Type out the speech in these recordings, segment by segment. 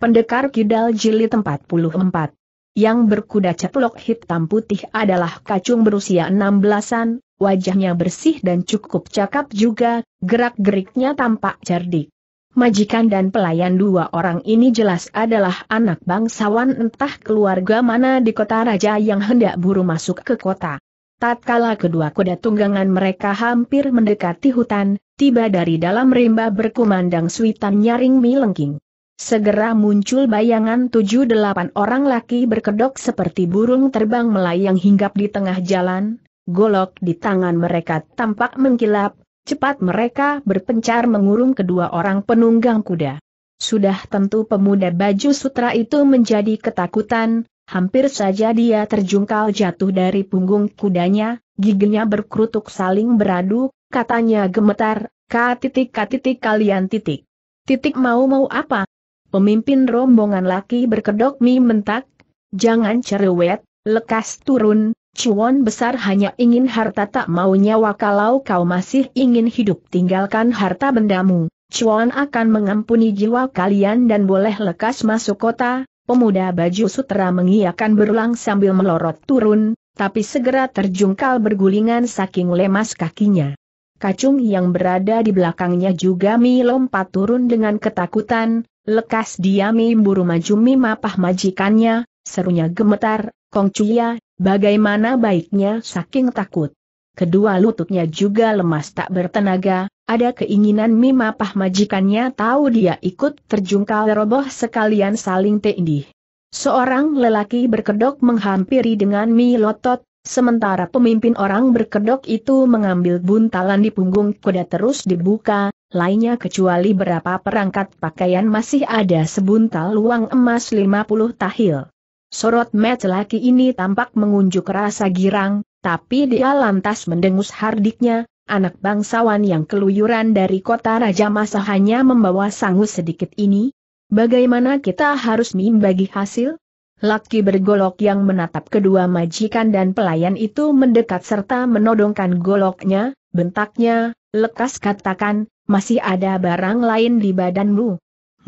Pendekar Kidal Jili 44. Yang berkuda ceplok hitam putih adalah kacung berusia 16-an, wajahnya bersih dan cukup cakap juga, gerak-geriknya tampak cerdik. Majikan dan pelayan dua orang ini jelas adalah anak bangsawan entah keluarga mana di kota raja yang hendak buru masuk ke kota. Tatkala kedua kuda tunggangan mereka hampir mendekati hutan, tiba dari dalam rimba berkumandang suitan nyaring milengking. Segera muncul bayangan tujuh delapan orang laki berkedok seperti burung terbang melayang hinggap di tengah jalan, golok di tangan mereka tampak mengkilap, cepat mereka berpencar mengurung kedua orang penunggang kuda. Sudah tentu pemuda baju sutra itu menjadi ketakutan, hampir saja dia terjungkal jatuh dari punggung kudanya, giginya berkerutuk saling beradu, katanya gemetar, ka titik ka titik kalian titik. Titik mau-mau apa? Pemimpin rombongan laki berkedok mie mentak, jangan cerewet, lekas turun, cuan besar hanya ingin harta tak mau nyawa kalau kau masih ingin hidup tinggalkan harta bendamu. Cuan akan mengampuni jiwa kalian dan boleh lekas masuk kota, pemuda baju sutera mengiakan berulang sambil melorot turun, tapi segera terjungkal bergulingan saking lemas kakinya. Kacung yang berada di belakangnya juga mi lompat turun dengan ketakutan, Lekas diami buru maju mimapah majikannya, serunya gemetar, Kong Cuya, bagaimana baiknya saking takut. Kedua lututnya juga lemas tak bertenaga, ada keinginan mimapah majikannya tahu dia ikut terjungkal roboh sekalian saling teindih. Seorang lelaki berkedok menghampiri dengan mi lotot, sementara pemimpin orang berkedok itu mengambil buntalan di punggung kuda terus dibuka, lainnya kecuali berapa perangkat pakaian masih ada sebuntal uang emas 50 tahil. Sorot match laki ini tampak mengunjuk rasa girang, tapi dia lantas mendengus hardiknya, anak bangsawan yang keluyuran dari kota Raja Masa hanya membawa sangu sedikit ini? Bagaimana kita harus membagi hasil? Laki bergolok yang menatap kedua majikan dan pelayan itu mendekat serta menodongkan goloknya, bentaknya, lekas katakan, masih ada barang lain di badanmu.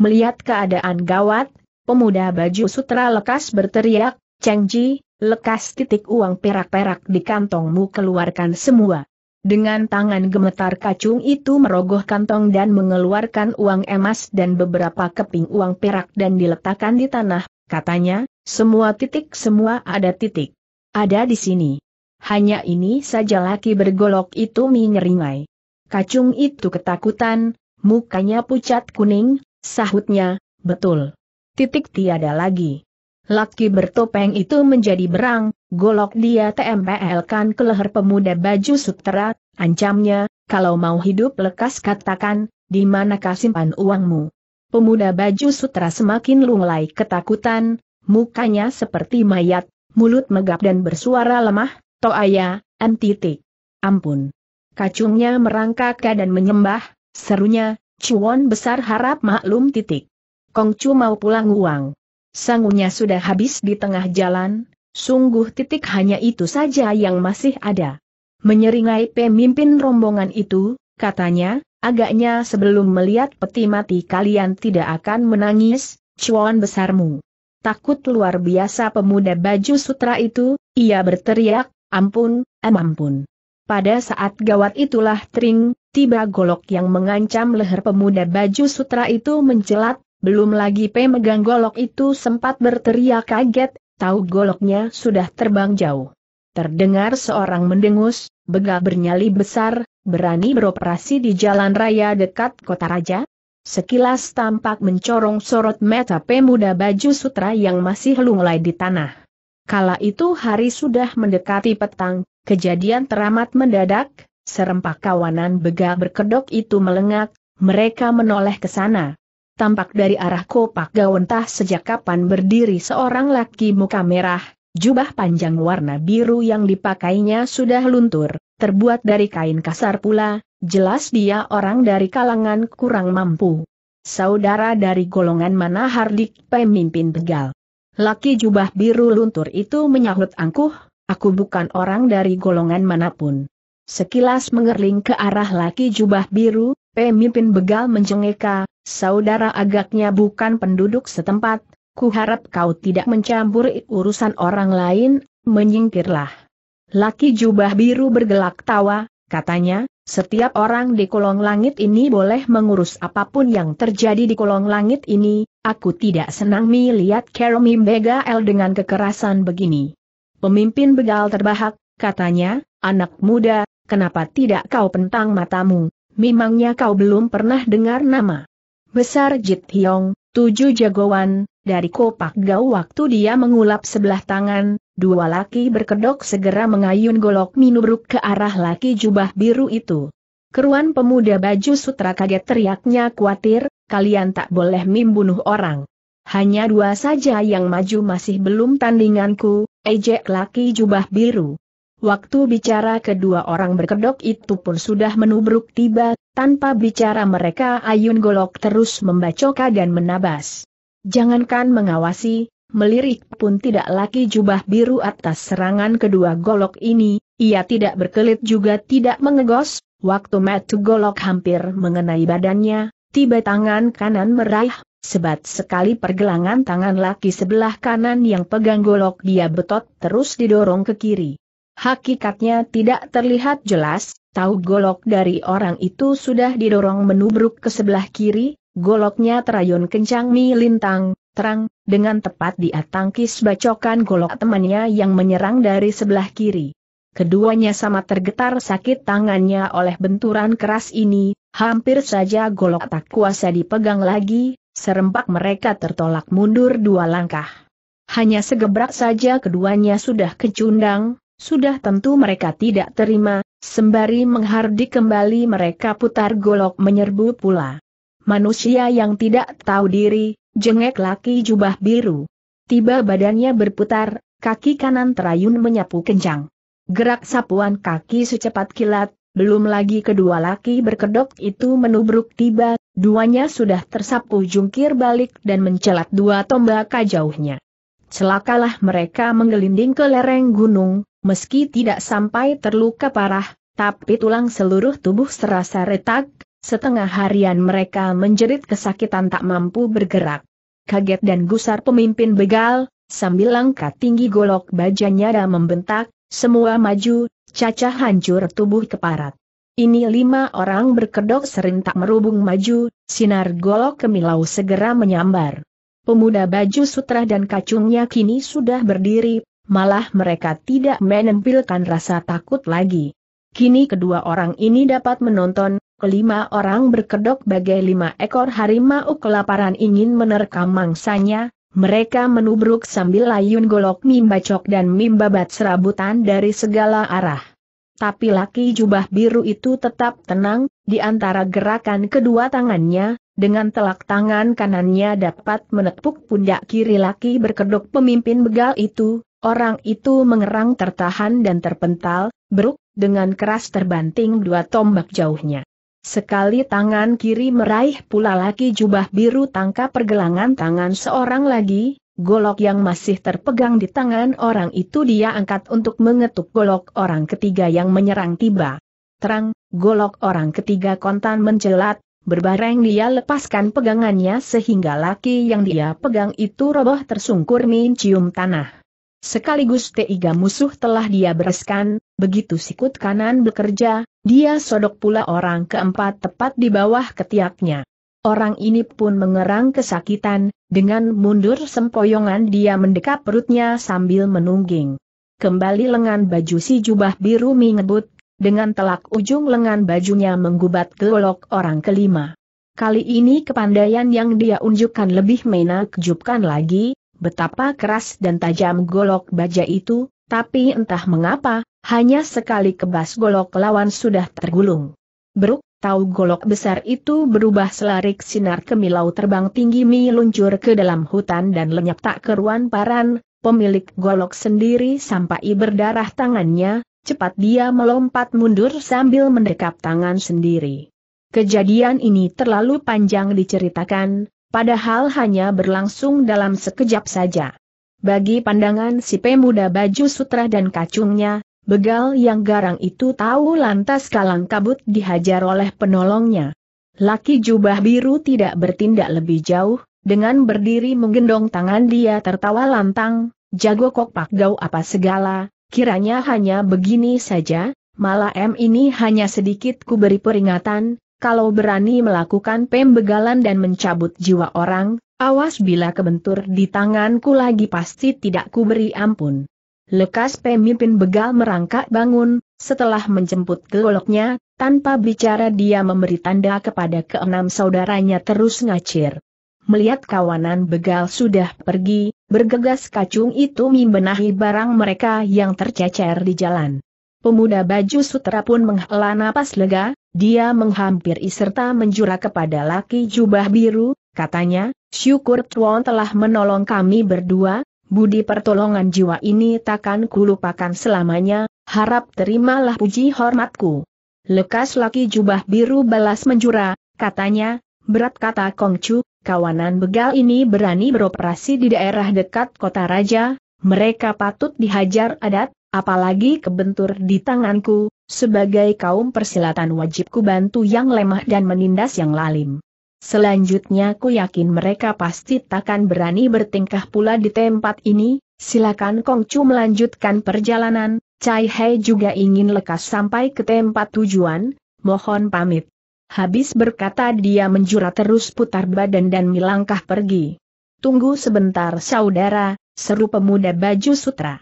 Melihat keadaan gawat, pemuda baju sutra lekas berteriak, Cheng Ji, lekas titik uang perak-perak di kantongmu keluarkan semua. Dengan tangan gemetar kacung itu merogoh kantong dan mengeluarkan uang emas dan beberapa keping uang perak dan diletakkan di tanah, katanya, semua titik semua ada titik. Ada di sini. Hanya ini saja laki bergolok itu menyeringai. Kacung itu ketakutan, mukanya pucat kuning, sahutnya, betul. Titik tiada lagi. Laki bertopeng itu menjadi berang, golok dia tempelkan ke leher pemuda baju sutera, ancamnya, kalau mau hidup lekas katakan, di manakah simpan uangmu. Pemuda baju sutera semakin lunglai ketakutan, mukanya seperti mayat, mulut megap dan bersuara lemah, toaya, antitik. Ampun. Kacungnya merangkak dan menyembah, serunya, cuan besar harap maklum titik. Kongcu mau pulang uang. Sangunya sudah habis di tengah jalan, sungguh titik hanya itu saja yang masih ada. Menyeringai pemimpin rombongan itu, katanya, agaknya sebelum melihat peti mati kalian tidak akan menangis, cuan besarmu. Takut luar biasa pemuda baju sutra itu, ia berteriak, ampun, em ampun. Pada saat gawat itulah tring tiba golok yang mengancam leher pemuda baju sutra itu mencelat, belum lagi pemegang golok itu sempat berteriak kaget, tahu goloknya sudah terbang jauh. Terdengar seorang mendengus, begal bernyali besar, berani beroperasi di jalan raya dekat kota raja? Sekilas tampak mencorong sorot mata pemuda baju sutra yang masih lunglai di tanah. Kala itu hari sudah mendekati petang, Kejadian teramat mendadak, serempak kawanan begal berkedok itu melengak, mereka menoleh ke sana. Tampak dari arah kopak gawentah sejak kapan berdiri seorang laki muka merah, jubah panjang warna biru yang dipakainya sudah luntur, terbuat dari kain kasar pula, jelas dia orang dari kalangan kurang mampu. Saudara dari golongan mana Hardik pemimpin begal? Laki jubah biru luntur itu menyahut angkuh, Aku bukan orang dari golongan manapun. Sekilas mengerling ke arah laki jubah biru, pemimpin begal menjengeka, saudara agaknya bukan penduduk setempat, ku kau tidak mencampuri urusan orang lain, menyingkirlah. Laki jubah biru bergelak tawa, katanya, setiap orang di kolong langit ini boleh mengurus apapun yang terjadi di kolong langit ini, aku tidak senang melihat Keromim L dengan kekerasan begini. Pemimpin begal terbahak, katanya, anak muda, kenapa tidak kau pentang matamu, memangnya kau belum pernah dengar nama. Besar Jit Hyong, tujuh jagoan, dari kopak gau waktu dia mengulap sebelah tangan, dua laki berkedok segera mengayun golok minubruk ke arah laki jubah biru itu. Keruan pemuda baju sutra kaget teriaknya khawatir, kalian tak boleh membunuh orang. Hanya dua saja yang maju masih belum tandinganku, ejek laki jubah biru. Waktu bicara kedua orang berkedok itu pun sudah menubruk tiba, tanpa bicara mereka Ayun Golok terus membacoka dan menabas. Jangankan mengawasi, melirik pun tidak laki jubah biru atas serangan kedua golok ini, ia tidak berkelit juga tidak mengegos, waktu metu golok hampir mengenai badannya, tiba tangan kanan meraih Sebat sekali pergelangan tangan laki sebelah kanan yang pegang golok dia betot terus didorong ke kiri. Hakikatnya tidak terlihat jelas, tahu golok dari orang itu sudah didorong menubruk ke sebelah kiri, goloknya terayun kencang milintang, terang, dengan tepat diatangkis bacokan golok temannya yang menyerang dari sebelah kiri keduanya sama tergetar sakit tangannya oleh benturan keras ini, hampir saja golok tak kuasa dipegang lagi, serempak mereka tertolak mundur dua langkah. Hanya segebrak saja keduanya sudah kecundang, sudah tentu mereka tidak terima, sembari menghardik kembali mereka putar golok menyerbu pula. Manusia yang tidak tahu diri, jengek laki jubah biru. Tiba badannya berputar, kaki kanan terayun menyapu kencang. Gerak sapuan kaki secepat kilat, belum lagi kedua laki berkedok itu menubruk tiba, duanya sudah tersapu jungkir balik dan mencelat dua tombak jauhnya. Celakalah mereka menggelinding ke lereng gunung, meski tidak sampai terluka parah, tapi tulang seluruh tubuh serasa retak, setengah harian mereka menjerit kesakitan tak mampu bergerak. Kaget dan gusar pemimpin begal, sambil langkah tinggi golok bajanya dan membentak, semua maju, caca hancur tubuh keparat. Ini lima orang berkedok serentak merubung maju, sinar golok kemilau segera menyambar. Pemuda baju sutra dan kacungnya kini sudah berdiri, malah mereka tidak menampilkan rasa takut lagi. Kini kedua orang ini dapat menonton, kelima orang berkedok bagai lima ekor harimau kelaparan ingin menerkam mangsanya, mereka menubruk sambil layun golok mimba cok dan mimba bat serabutan dari segala arah. Tapi laki jubah biru itu tetap tenang, di antara gerakan kedua tangannya, dengan telak tangan kanannya dapat menepuk pundak kiri laki berkedok pemimpin begal itu, orang itu mengerang tertahan dan terpental, beruk, dengan keras terbanting dua tombak jauhnya. Sekali tangan kiri meraih pula laki jubah biru tangkap pergelangan tangan seorang lagi, golok yang masih terpegang di tangan orang itu dia angkat untuk mengetuk golok orang ketiga yang menyerang tiba. Terang, golok orang ketiga kontan mencelat, berbareng dia lepaskan pegangannya sehingga laki yang dia pegang itu roboh tersungkur mencium tanah. Sekaligus tiga musuh telah dia bereskan, begitu sikut kanan bekerja, dia sodok pula orang keempat tepat di bawah ketiaknya. Orang ini pun mengerang kesakitan, dengan mundur sempoyongan dia mendekap perutnya sambil menungging. Kembali lengan baju si jubah biru mengebut, dengan telak ujung lengan bajunya menggubat gelok orang kelima. Kali ini kepandaian yang dia unjukkan lebih menakjubkan lagi, Betapa keras dan tajam golok baja itu, tapi entah mengapa, hanya sekali kebas golok lawan sudah tergulung. Beruk, tahu golok besar itu berubah selarik sinar kemilau terbang tinggi meluncur ke dalam hutan dan lenyap tak keruan paran, pemilik golok sendiri sampai berdarah tangannya, cepat dia melompat mundur sambil mendekap tangan sendiri. Kejadian ini terlalu panjang diceritakan, padahal hanya berlangsung dalam sekejap saja. Bagi pandangan si pemuda baju sutra dan kacungnya, begal yang garang itu tahu lantas kalang kabut dihajar oleh penolongnya. Laki jubah biru tidak bertindak lebih jauh, dengan berdiri menggendong tangan dia tertawa lantang, jago kok pak gau apa segala, kiranya hanya begini saja, malah M ini hanya sedikit ku beri peringatan, kalau berani melakukan pembegalan dan mencabut jiwa orang, awas bila kebentur di tanganku lagi pasti tidak kuberi ampun. Lekas pemimpin begal merangkak bangun, setelah menjemput goloknya, tanpa bicara dia memberi tanda kepada keenam saudaranya terus ngacir. Melihat kawanan begal sudah pergi, bergegas kacung itu membenahi barang mereka yang tercecer di jalan. Pemuda baju sutra pun menghela napas lega, dia menghampiri serta menjura kepada laki jubah biru, katanya, syukur Tuan telah menolong kami berdua, budi pertolongan jiwa ini takkan kulupakan selamanya, harap terimalah puji hormatku. Lekas laki jubah biru balas menjura, katanya, berat kata Kongcu, kawanan begal ini berani beroperasi di daerah dekat kota raja, mereka patut dihajar adat, apalagi kebentur di tanganku, sebagai kaum persilatan wajibku bantu yang lemah dan menindas yang lalim. Selanjutnya ku yakin mereka pasti takkan berani bertingkah pula di tempat ini, silakan Kongcu melanjutkan perjalanan, Cai Hei juga ingin lekas sampai ke tempat tujuan, mohon pamit. Habis berkata dia menjura terus putar badan dan melangkah pergi. Tunggu sebentar saudara, seru pemuda baju sutra.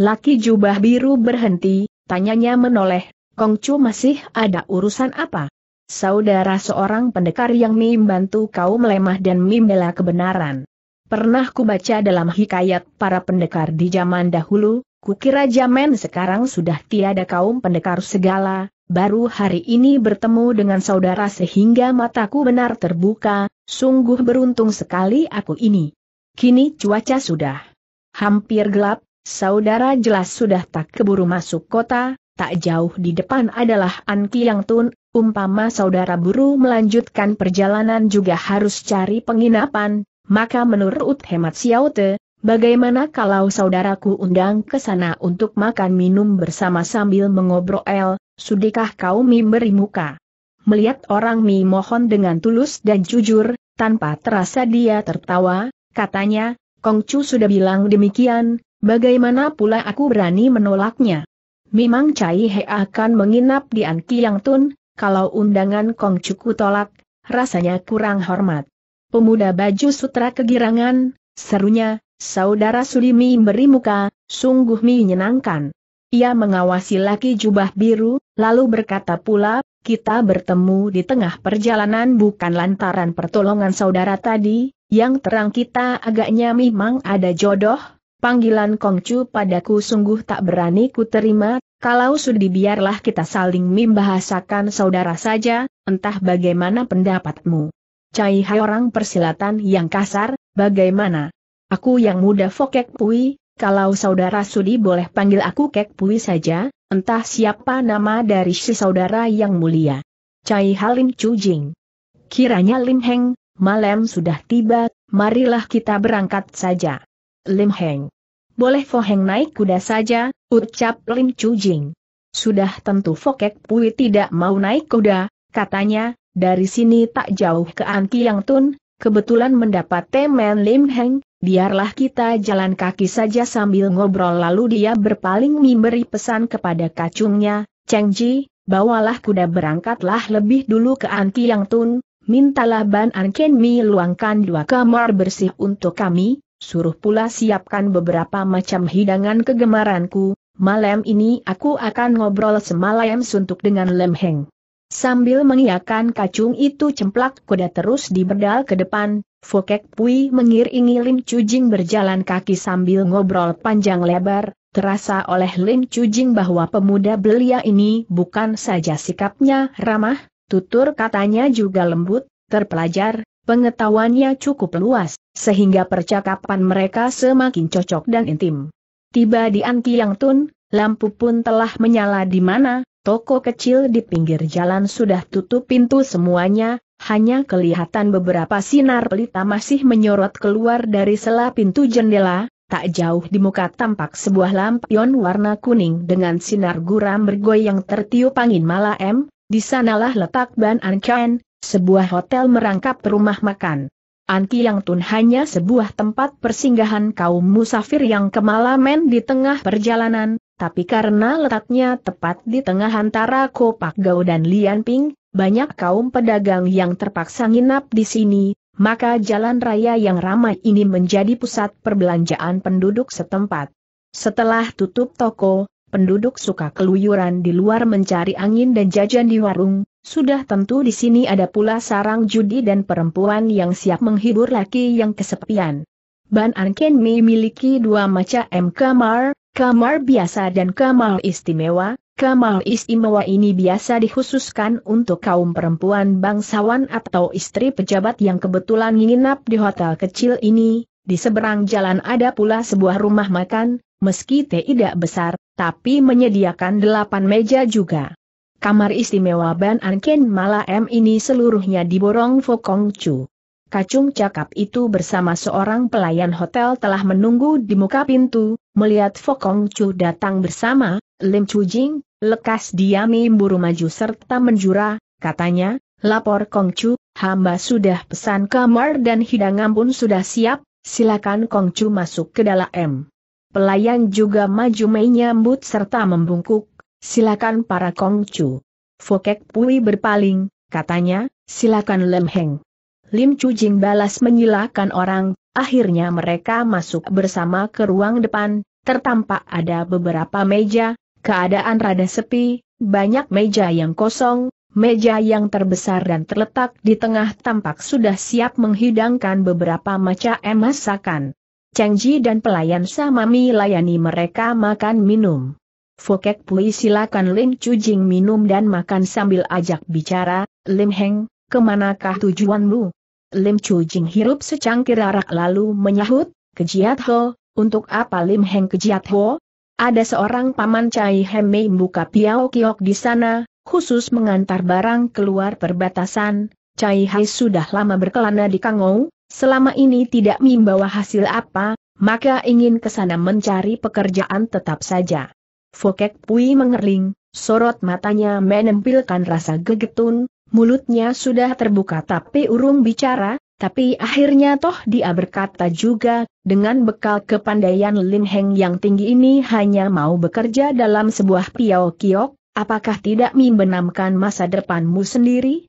Laki jubah biru berhenti, tanyanya menoleh, Kongcu masih ada urusan apa? Saudara seorang pendekar yang bantu kau melemah dan bela kebenaran. Pernah kubaca dalam hikayat para pendekar di zaman dahulu, kukira zaman sekarang sudah tiada kaum pendekar segala, baru hari ini bertemu dengan saudara sehingga mataku benar terbuka, sungguh beruntung sekali aku ini. Kini cuaca sudah hampir gelap, Saudara jelas sudah tak keburu masuk kota, tak jauh di depan adalah An Kiang Tun, umpama saudara buru melanjutkan perjalanan juga harus cari penginapan, maka menurut hemat Xiao Bagaimana kalau saudaraku undang ke sana untuk makan minum bersama sambil mengobrol, sudikah kau memberi muka? Melihat orang Mi mohon dengan tulus dan jujur, tanpa terasa dia tertawa, katanya, Kongcu sudah bilang demikian, Bagaimana pula aku berani menolaknya? Memang Cai He akan menginap di Anki Yang Tun, kalau undangan Kong Cuku tolak, rasanya kurang hormat. Pemuda baju sutra kegirangan, serunya, saudara Sulimi beri muka, sungguh menyenangkan. Ia mengawasi laki jubah biru, lalu berkata pula, kita bertemu di tengah perjalanan bukan lantaran pertolongan saudara tadi, yang terang kita agaknya memang ada jodoh, panggilan Kongcu padaku sungguh tak berani ku terima, kalau sudah biarlah kita saling membahasakan saudara saja, entah bagaimana pendapatmu. Cai Hai orang persilatan yang kasar, bagaimana? Aku yang muda Fokek Pui, kalau saudara sudi boleh panggil aku Kek Pui saja, entah siapa nama dari si saudara yang mulia. Cai Halim Chu Jing. Kiranya Lim Heng, malam sudah tiba, marilah kita berangkat saja. Lim Heng. Boleh Fo Heng naik kuda saja, ucap Lim Chu Jing. Sudah tentu Fokek Pui tidak mau naik kuda, katanya, dari sini tak jauh ke Anki Yang Tun, kebetulan mendapat teman Lim Heng, biarlah kita jalan kaki saja sambil ngobrol lalu dia berpaling memberi pesan kepada kacungnya, Cheng Ji, bawalah kuda berangkatlah lebih dulu ke Anki Yang Tun, mintalah Ban An Mi luangkan dua kamar bersih untuk kami, suruh pula siapkan beberapa macam hidangan kegemaranku, malam ini aku akan ngobrol semalam suntuk dengan Lemheng. Sambil mengiakan kacung itu cemplak kuda terus diberdal ke depan, Fokek Pui mengiringi Lim Cujing berjalan kaki sambil ngobrol panjang lebar, terasa oleh Lim Cujing bahwa pemuda belia ini bukan saja sikapnya ramah, tutur katanya juga lembut, terpelajar, pengetahuannya cukup luas sehingga percakapan mereka semakin cocok dan intim. Tiba di Yang Tun, lampu pun telah menyala di mana, toko kecil di pinggir jalan sudah tutup pintu semuanya, hanya kelihatan beberapa sinar pelita masih menyorot keluar dari sela pintu jendela, tak jauh di muka tampak sebuah lampion warna kuning dengan sinar guram bergoyang tertiup angin malam, di sanalah letak Ban Anchen, sebuah hotel merangkap rumah makan. Anki yang Tun hanya sebuah tempat persinggahan kaum musafir yang kemalaman di tengah perjalanan, tapi karena letaknya tepat di tengah antara Kopak Gau dan Lian Ping, banyak kaum pedagang yang terpaksa nginap di sini, maka jalan raya yang ramai ini menjadi pusat perbelanjaan penduduk setempat. Setelah tutup toko, penduduk suka keluyuran di luar mencari angin dan jajan di warung, sudah tentu di sini ada pula sarang judi dan perempuan yang siap menghibur laki yang kesepian. Ban Anken Mi memiliki dua macam kamar, kamar biasa dan kamar istimewa, Kamar istimewa ini biasa dikhususkan untuk kaum perempuan bangsawan atau istri pejabat yang kebetulan nginap di hotel kecil ini. Di seberang jalan ada pula sebuah rumah makan, meski tidak besar, tapi menyediakan delapan meja juga. Kamar istimewa Ban Anken M ini seluruhnya diborong Fokong Chu. Kacung cakap itu bersama seorang pelayan hotel telah menunggu di muka pintu, melihat Fokong Chu datang bersama, Lim Chu Jing, lekas diami buru maju serta menjura, katanya, lapor Kong Chu, hamba sudah pesan kamar dan hidangan pun sudah siap, silakan Kong Chu masuk ke dalam. Pelayan juga maju menyambut serta membungkuk, Silakan para kongcu. Fokek Pui berpaling, katanya, silakan Lem Heng. Lim Cujing balas menyilakan orang, akhirnya mereka masuk bersama ke ruang depan, tertampak ada beberapa meja, keadaan rada sepi, banyak meja yang kosong, meja yang terbesar dan terletak di tengah tampak sudah siap menghidangkan beberapa macam masakan. Cheng Ji dan pelayan sama-sama layani mereka makan minum. Fokek Pui silakan Lim Cujing minum dan makan sambil ajak bicara, Lim Heng, kemanakah tujuanmu? Lim Cujing hirup secangkir arak lalu menyahut, kejiat ho, untuk apa Lim Heng kejiat ho? Ada seorang paman Cai Hemei buka piao kiok di sana, khusus mengantar barang keluar perbatasan, Cai Hai sudah lama berkelana di Kangou, selama ini tidak membawa hasil apa, maka ingin ke sana mencari pekerjaan tetap saja. Fokek Pui mengerling, sorot matanya menempilkan rasa gegetun, mulutnya sudah terbuka tapi urung bicara, tapi akhirnya toh dia berkata juga, dengan bekal kepandaian Lin Heng yang tinggi ini hanya mau bekerja dalam sebuah piao kiok, apakah tidak membenamkan masa depanmu sendiri?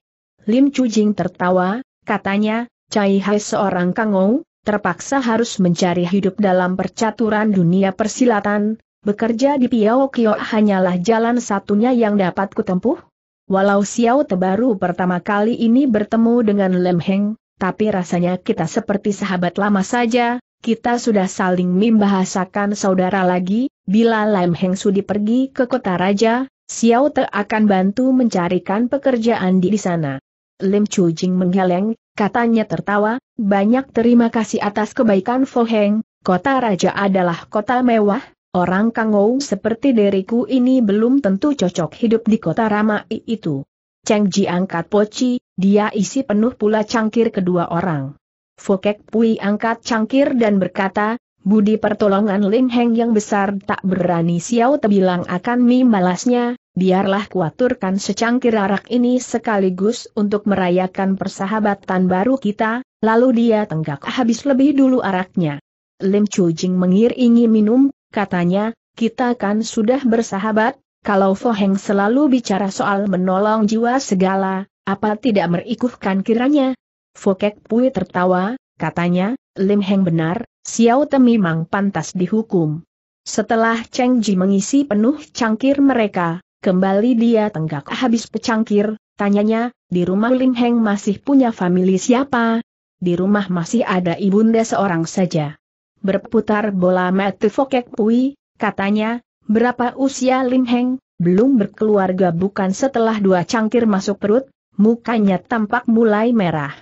Lim Chujing tertawa, katanya, Cai Hai seorang kangou, terpaksa harus mencari hidup dalam percaturan dunia persilatan, Bekerja di Piao Kio hanyalah jalan satunya yang dapat kutempuh. Walau Xiao Tebaru pertama kali ini bertemu dengan Lem Heng, tapi rasanya kita seperti sahabat lama saja, kita sudah saling membahasakan saudara lagi, bila Lem Heng sudi pergi ke kota raja, Xiao Te akan bantu mencarikan pekerjaan di sana. Lim Chu Jing menggeleng, katanya tertawa, banyak terima kasih atas kebaikan Fo Heng, kota raja adalah kota mewah, Orang kangou seperti diriku ini belum tentu cocok hidup di kota Ramai itu. Cheng Ji angkat poci, dia isi penuh pula cangkir kedua orang. Fokek Pui angkat cangkir dan berkata, Budi pertolongan Ling Heng yang besar tak berani Xiao bilang akan mi balasnya, biarlah kuaturkan secangkir arak ini sekaligus untuk merayakan persahabatan baru kita, lalu dia tenggak habis lebih dulu araknya. Lim Chu Jing mengiringi minum, katanya, kita kan sudah bersahabat, kalau Foheng selalu bicara soal menolong jiwa segala, apa tidak merikuhkan kiranya? Fokek Pui tertawa, katanya, Lim Heng benar, Xiao memang pantas dihukum. Setelah Cheng Ji mengisi penuh cangkir mereka, kembali dia tenggak habis pecangkir, tanyanya, di rumah Lim Heng masih punya famili siapa? Di rumah masih ada ibunda seorang saja berputar bola mati Fokek Pui, katanya, berapa usia Lim Heng, belum berkeluarga bukan setelah dua cangkir masuk perut, mukanya tampak mulai merah.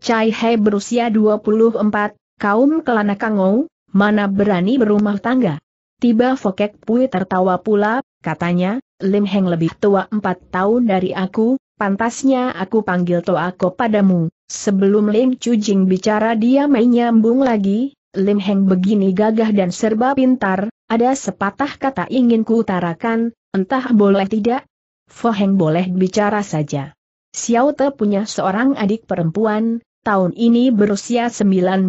Chai He berusia 24, kaum kelana kangou, mana berani berumah tangga. Tiba Fokek Pui tertawa pula, katanya, Lim Heng lebih tua 4 tahun dari aku, pantasnya aku panggil Toako padamu. Sebelum Lim Chu Jing bicara dia menyambung lagi, Lim Heng begini gagah dan serba pintar, ada sepatah kata ingin kuutarakan, entah boleh tidak? Fo Heng boleh bicara saja. Xiao Te punya seorang adik perempuan, tahun ini berusia 19,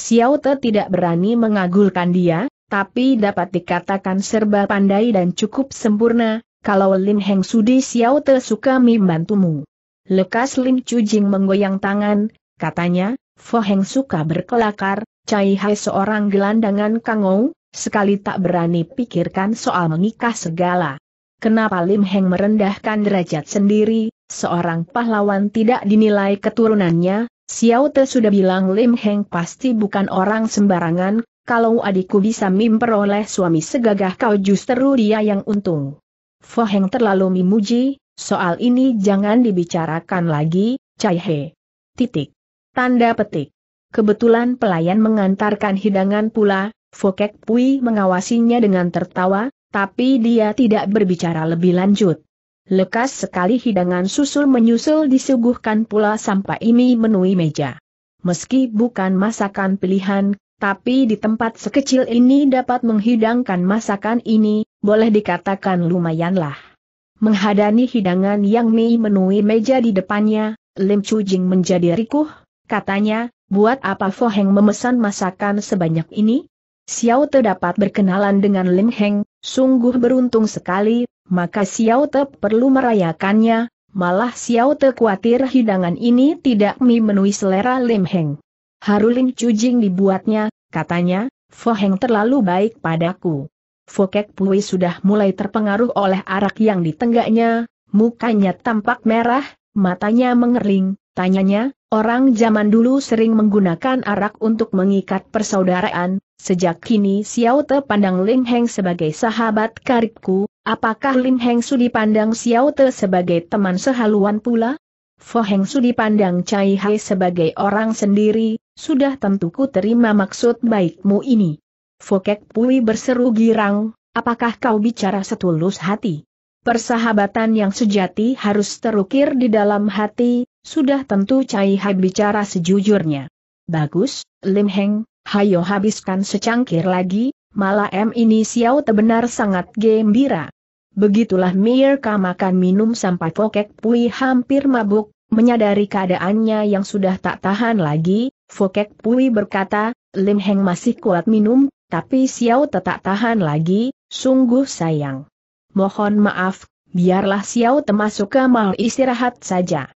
Xiao Te tidak berani mengagulkan dia, tapi dapat dikatakan serba pandai dan cukup sempurna, kalau Lim Heng Sudi Xiao Te suka membantumu. Lekas Lim Jing menggoyang tangan, katanya, Fo Heng suka berkelakar, Cai Hai seorang gelandangan kangou, sekali tak berani pikirkan soal menikah segala. Kenapa Lim Heng merendahkan derajat sendiri, seorang pahlawan tidak dinilai keturunannya, Xiao Te sudah bilang Lim Heng pasti bukan orang sembarangan, kalau adikku bisa memperoleh suami segagah kau justru dia yang untung. Fo Heng terlalu memuji, soal ini jangan dibicarakan lagi, Cai He. Titik. Tanda petik. Kebetulan pelayan mengantarkan hidangan pula, Fokek Pui mengawasinya dengan tertawa, tapi dia tidak berbicara lebih lanjut. Lekas sekali hidangan susul menyusul disuguhkan pula sampai ini menui meja. Meski bukan masakan pilihan, tapi di tempat sekecil ini dapat menghidangkan masakan ini, boleh dikatakan lumayanlah. Menghadani hidangan yang Mi menui meja di depannya, Lim Chu Jing menjadi rikuh, katanya, buat apa Foheng memesan masakan sebanyak ini? Xiao Te dapat berkenalan dengan Lim Heng, sungguh beruntung sekali, maka Xiao Te perlu merayakannya, malah Xiao Te khawatir hidangan ini tidak memenuhi selera Lim Heng. Haru Lim Cujing dibuatnya, katanya, Foheng terlalu baik padaku. Fokek Pui sudah mulai terpengaruh oleh arak yang ditenggaknya, mukanya tampak merah, matanya mengerling, tanyanya, Orang zaman dulu sering menggunakan arak untuk mengikat persaudaraan, sejak kini Xiao Te pandang Ling Heng sebagai sahabat karibku, apakah Ling Heng Su dipandang Xiao Te sebagai teman sehaluan pula? Fo Heng Su dipandang Cai Hai sebagai orang sendiri, sudah tentu ku terima maksud baikmu ini. Fo Kek Pui berseru girang, apakah kau bicara setulus hati? Persahabatan yang sejati harus terukir di dalam hati, sudah tentu Cai Hai bicara sejujurnya. Bagus, Lim Heng, hayo habiskan secangkir lagi, malah M ini Xiao tebenar sangat gembira. Begitulah Mirka makan minum sampai Fokek Pui hampir mabuk, menyadari keadaannya yang sudah tak tahan lagi, Fokek Pui berkata, Lim Heng masih kuat minum, tapi Xiao tak tahan lagi, sungguh sayang. Mohon maaf, biarlah Xiao termasuk ke mau istirahat saja.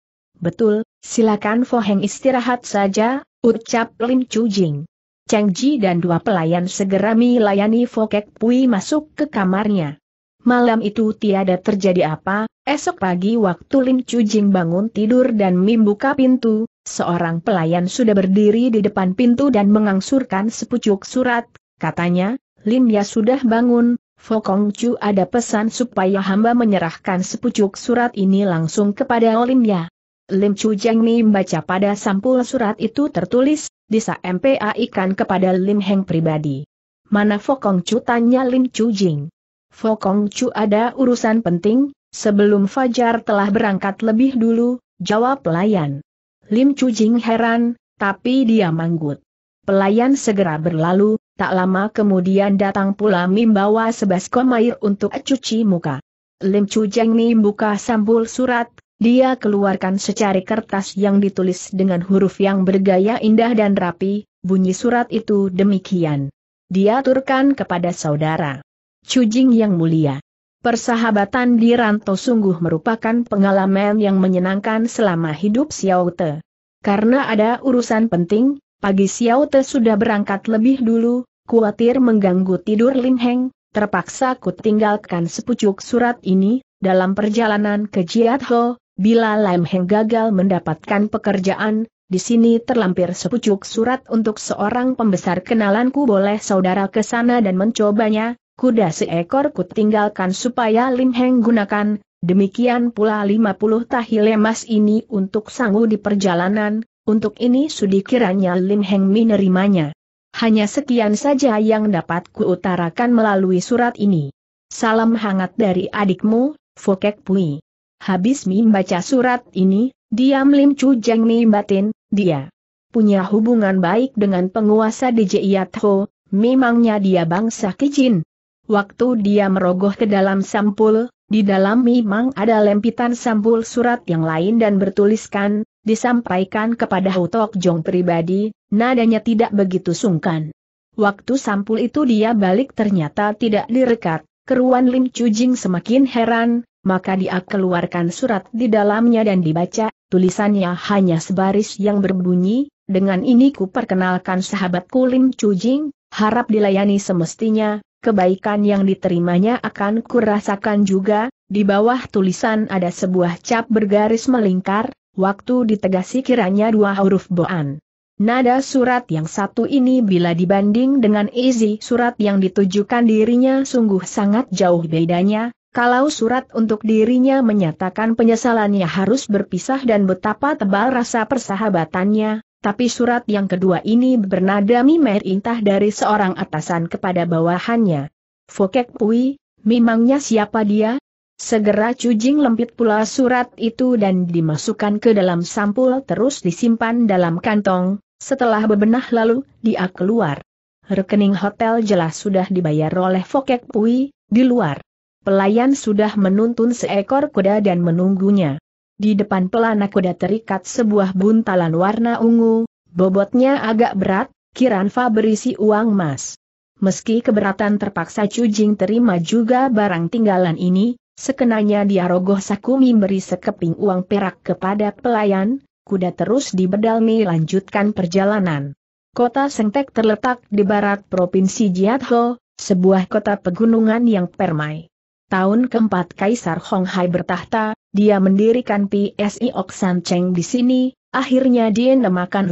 Betul, silakan Foheng istirahat saja, ucap Lin Chu Jing. Cheng Ji dan dua pelayan segera melayani Fokek Pui masuk ke kamarnya. Malam itu tiada terjadi apa, esok pagi waktu Lin Chu Jing bangun tidur dan membuka pintu, seorang pelayan sudah berdiri di depan pintu dan mengangsurkan sepucuk surat, katanya, Lim Ya sudah bangun, Fokong Chu ada pesan supaya hamba menyerahkan sepucuk surat ini langsung kepada Lim Ya. Lim Chu Jiang Mi membaca pada sampul surat itu tertulis, Disa MPA ikan kepada Lim Heng pribadi. Mana Fokong Chu tanya Lim Chu Jing. Fokong Chu ada urusan penting, sebelum Fajar telah berangkat lebih dulu, jawab pelayan. Lim Chu Jing heran, tapi dia manggut. Pelayan segera berlalu, tak lama kemudian datang pula membawa sebaskom air untuk cuci muka. Lim Chu Jeng Mi buka sampul surat, dia keluarkan secari kertas yang ditulis dengan huruf yang bergaya indah dan rapi, bunyi surat itu demikian. Dia turkan kepada saudara. Cujing yang mulia. Persahabatan di Ranto sungguh merupakan pengalaman yang menyenangkan selama hidup Xiao Te. Karena ada urusan penting, pagi Xiao Te sudah berangkat lebih dulu, khawatir mengganggu tidur Lin Heng, terpaksa ku tinggalkan sepucuk surat ini, dalam perjalanan ke Ho, Bila Lam Heng gagal mendapatkan pekerjaan, di sini terlampir sepucuk surat untuk seorang pembesar kenalanku boleh saudara ke sana dan mencobanya, kuda seekor ku tinggalkan supaya Lim Heng gunakan, demikian pula 50 tahil emas ini untuk sangu di perjalanan, untuk ini sudi kiranya Lim Heng menerimanya. Hanya sekian saja yang dapat kuutarakan melalui surat ini. Salam hangat dari adikmu, Fokek Pui. Habis baca surat ini, dia Lim Chu Jeng Mi batin, dia punya hubungan baik dengan penguasa DJ Yatho, memangnya dia bangsa kijin. Waktu dia merogoh ke dalam sampul, di dalam memang ada lempitan sampul surat yang lain dan bertuliskan, disampaikan kepada Hutok Jong pribadi, nadanya tidak begitu sungkan. Waktu sampul itu dia balik ternyata tidak direkat, keruan Lim Chu Jing semakin heran, maka dia keluarkan surat di dalamnya dan dibaca, tulisannya hanya sebaris yang berbunyi, dengan ini ku perkenalkan sahabatku Lim Chujing, harap dilayani semestinya, kebaikan yang diterimanya akan kurasakan juga, di bawah tulisan ada sebuah cap bergaris melingkar, waktu ditegasi kiranya dua huruf boan. Nada surat yang satu ini bila dibanding dengan isi surat yang ditujukan dirinya sungguh sangat jauh bedanya, kalau surat untuk dirinya menyatakan penyesalannya harus berpisah dan betapa tebal rasa persahabatannya, tapi surat yang kedua ini bernada intah dari seorang atasan kepada bawahannya. Fokek Pui, memangnya siapa dia? Segera cujing lempit pula surat itu dan dimasukkan ke dalam sampul terus disimpan dalam kantong, setelah bebenah lalu, dia keluar. Rekening hotel jelas sudah dibayar oleh Fokek Pui, di luar pelayan sudah menuntun seekor kuda dan menunggunya. Di depan pelana kuda terikat sebuah buntalan warna ungu, bobotnya agak berat, kiranfa berisi uang emas. Meski keberatan terpaksa Cujing terima juga barang tinggalan ini, sekenanya dia rogoh Sakumi beri sekeping uang perak kepada pelayan, kuda terus dibedalmi lanjutkan perjalanan. Kota Sengtek terletak di barat Provinsi Jiatho, sebuah kota pegunungan yang permai tahun keempat Kaisar Hong Hai bertahta, dia mendirikan PSI Oksan Cheng di sini, akhirnya dia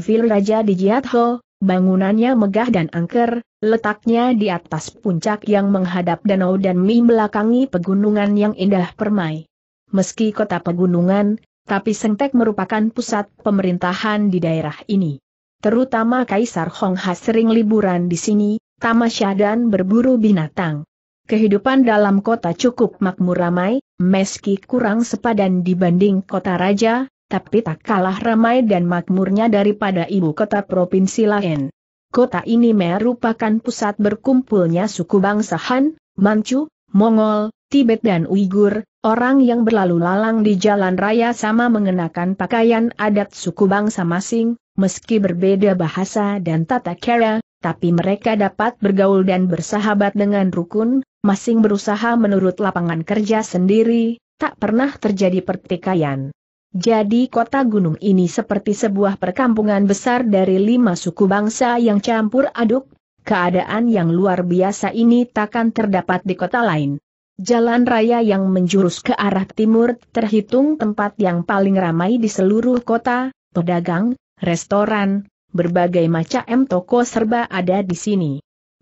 vil raja di Jiatho, bangunannya megah dan angker, letaknya di atas puncak yang menghadap danau dan membelakangi pegunungan yang indah permai. Meski kota pegunungan, tapi Sengtek merupakan pusat pemerintahan di daerah ini. Terutama Kaisar Hong Ha sering liburan di sini, tamasya dan berburu binatang. Kehidupan dalam kota cukup makmur ramai, meski kurang sepadan dibanding kota raja, tapi tak kalah ramai dan makmurnya daripada ibu kota provinsi lain. Kota ini merupakan pusat berkumpulnya suku bangsa Han, Manchu, Mongol, Tibet dan Uighur, orang yang berlalu lalang di jalan raya sama mengenakan pakaian adat suku bangsa masing, meski berbeda bahasa dan tata cara, tapi mereka dapat bergaul dan bersahabat dengan rukun, masing berusaha menurut lapangan kerja sendiri, tak pernah terjadi pertikaian. Jadi kota gunung ini seperti sebuah perkampungan besar dari lima suku bangsa yang campur aduk, keadaan yang luar biasa ini takkan terdapat di kota lain. Jalan raya yang menjurus ke arah timur terhitung tempat yang paling ramai di seluruh kota, pedagang, restoran, berbagai macam toko serba ada di sini.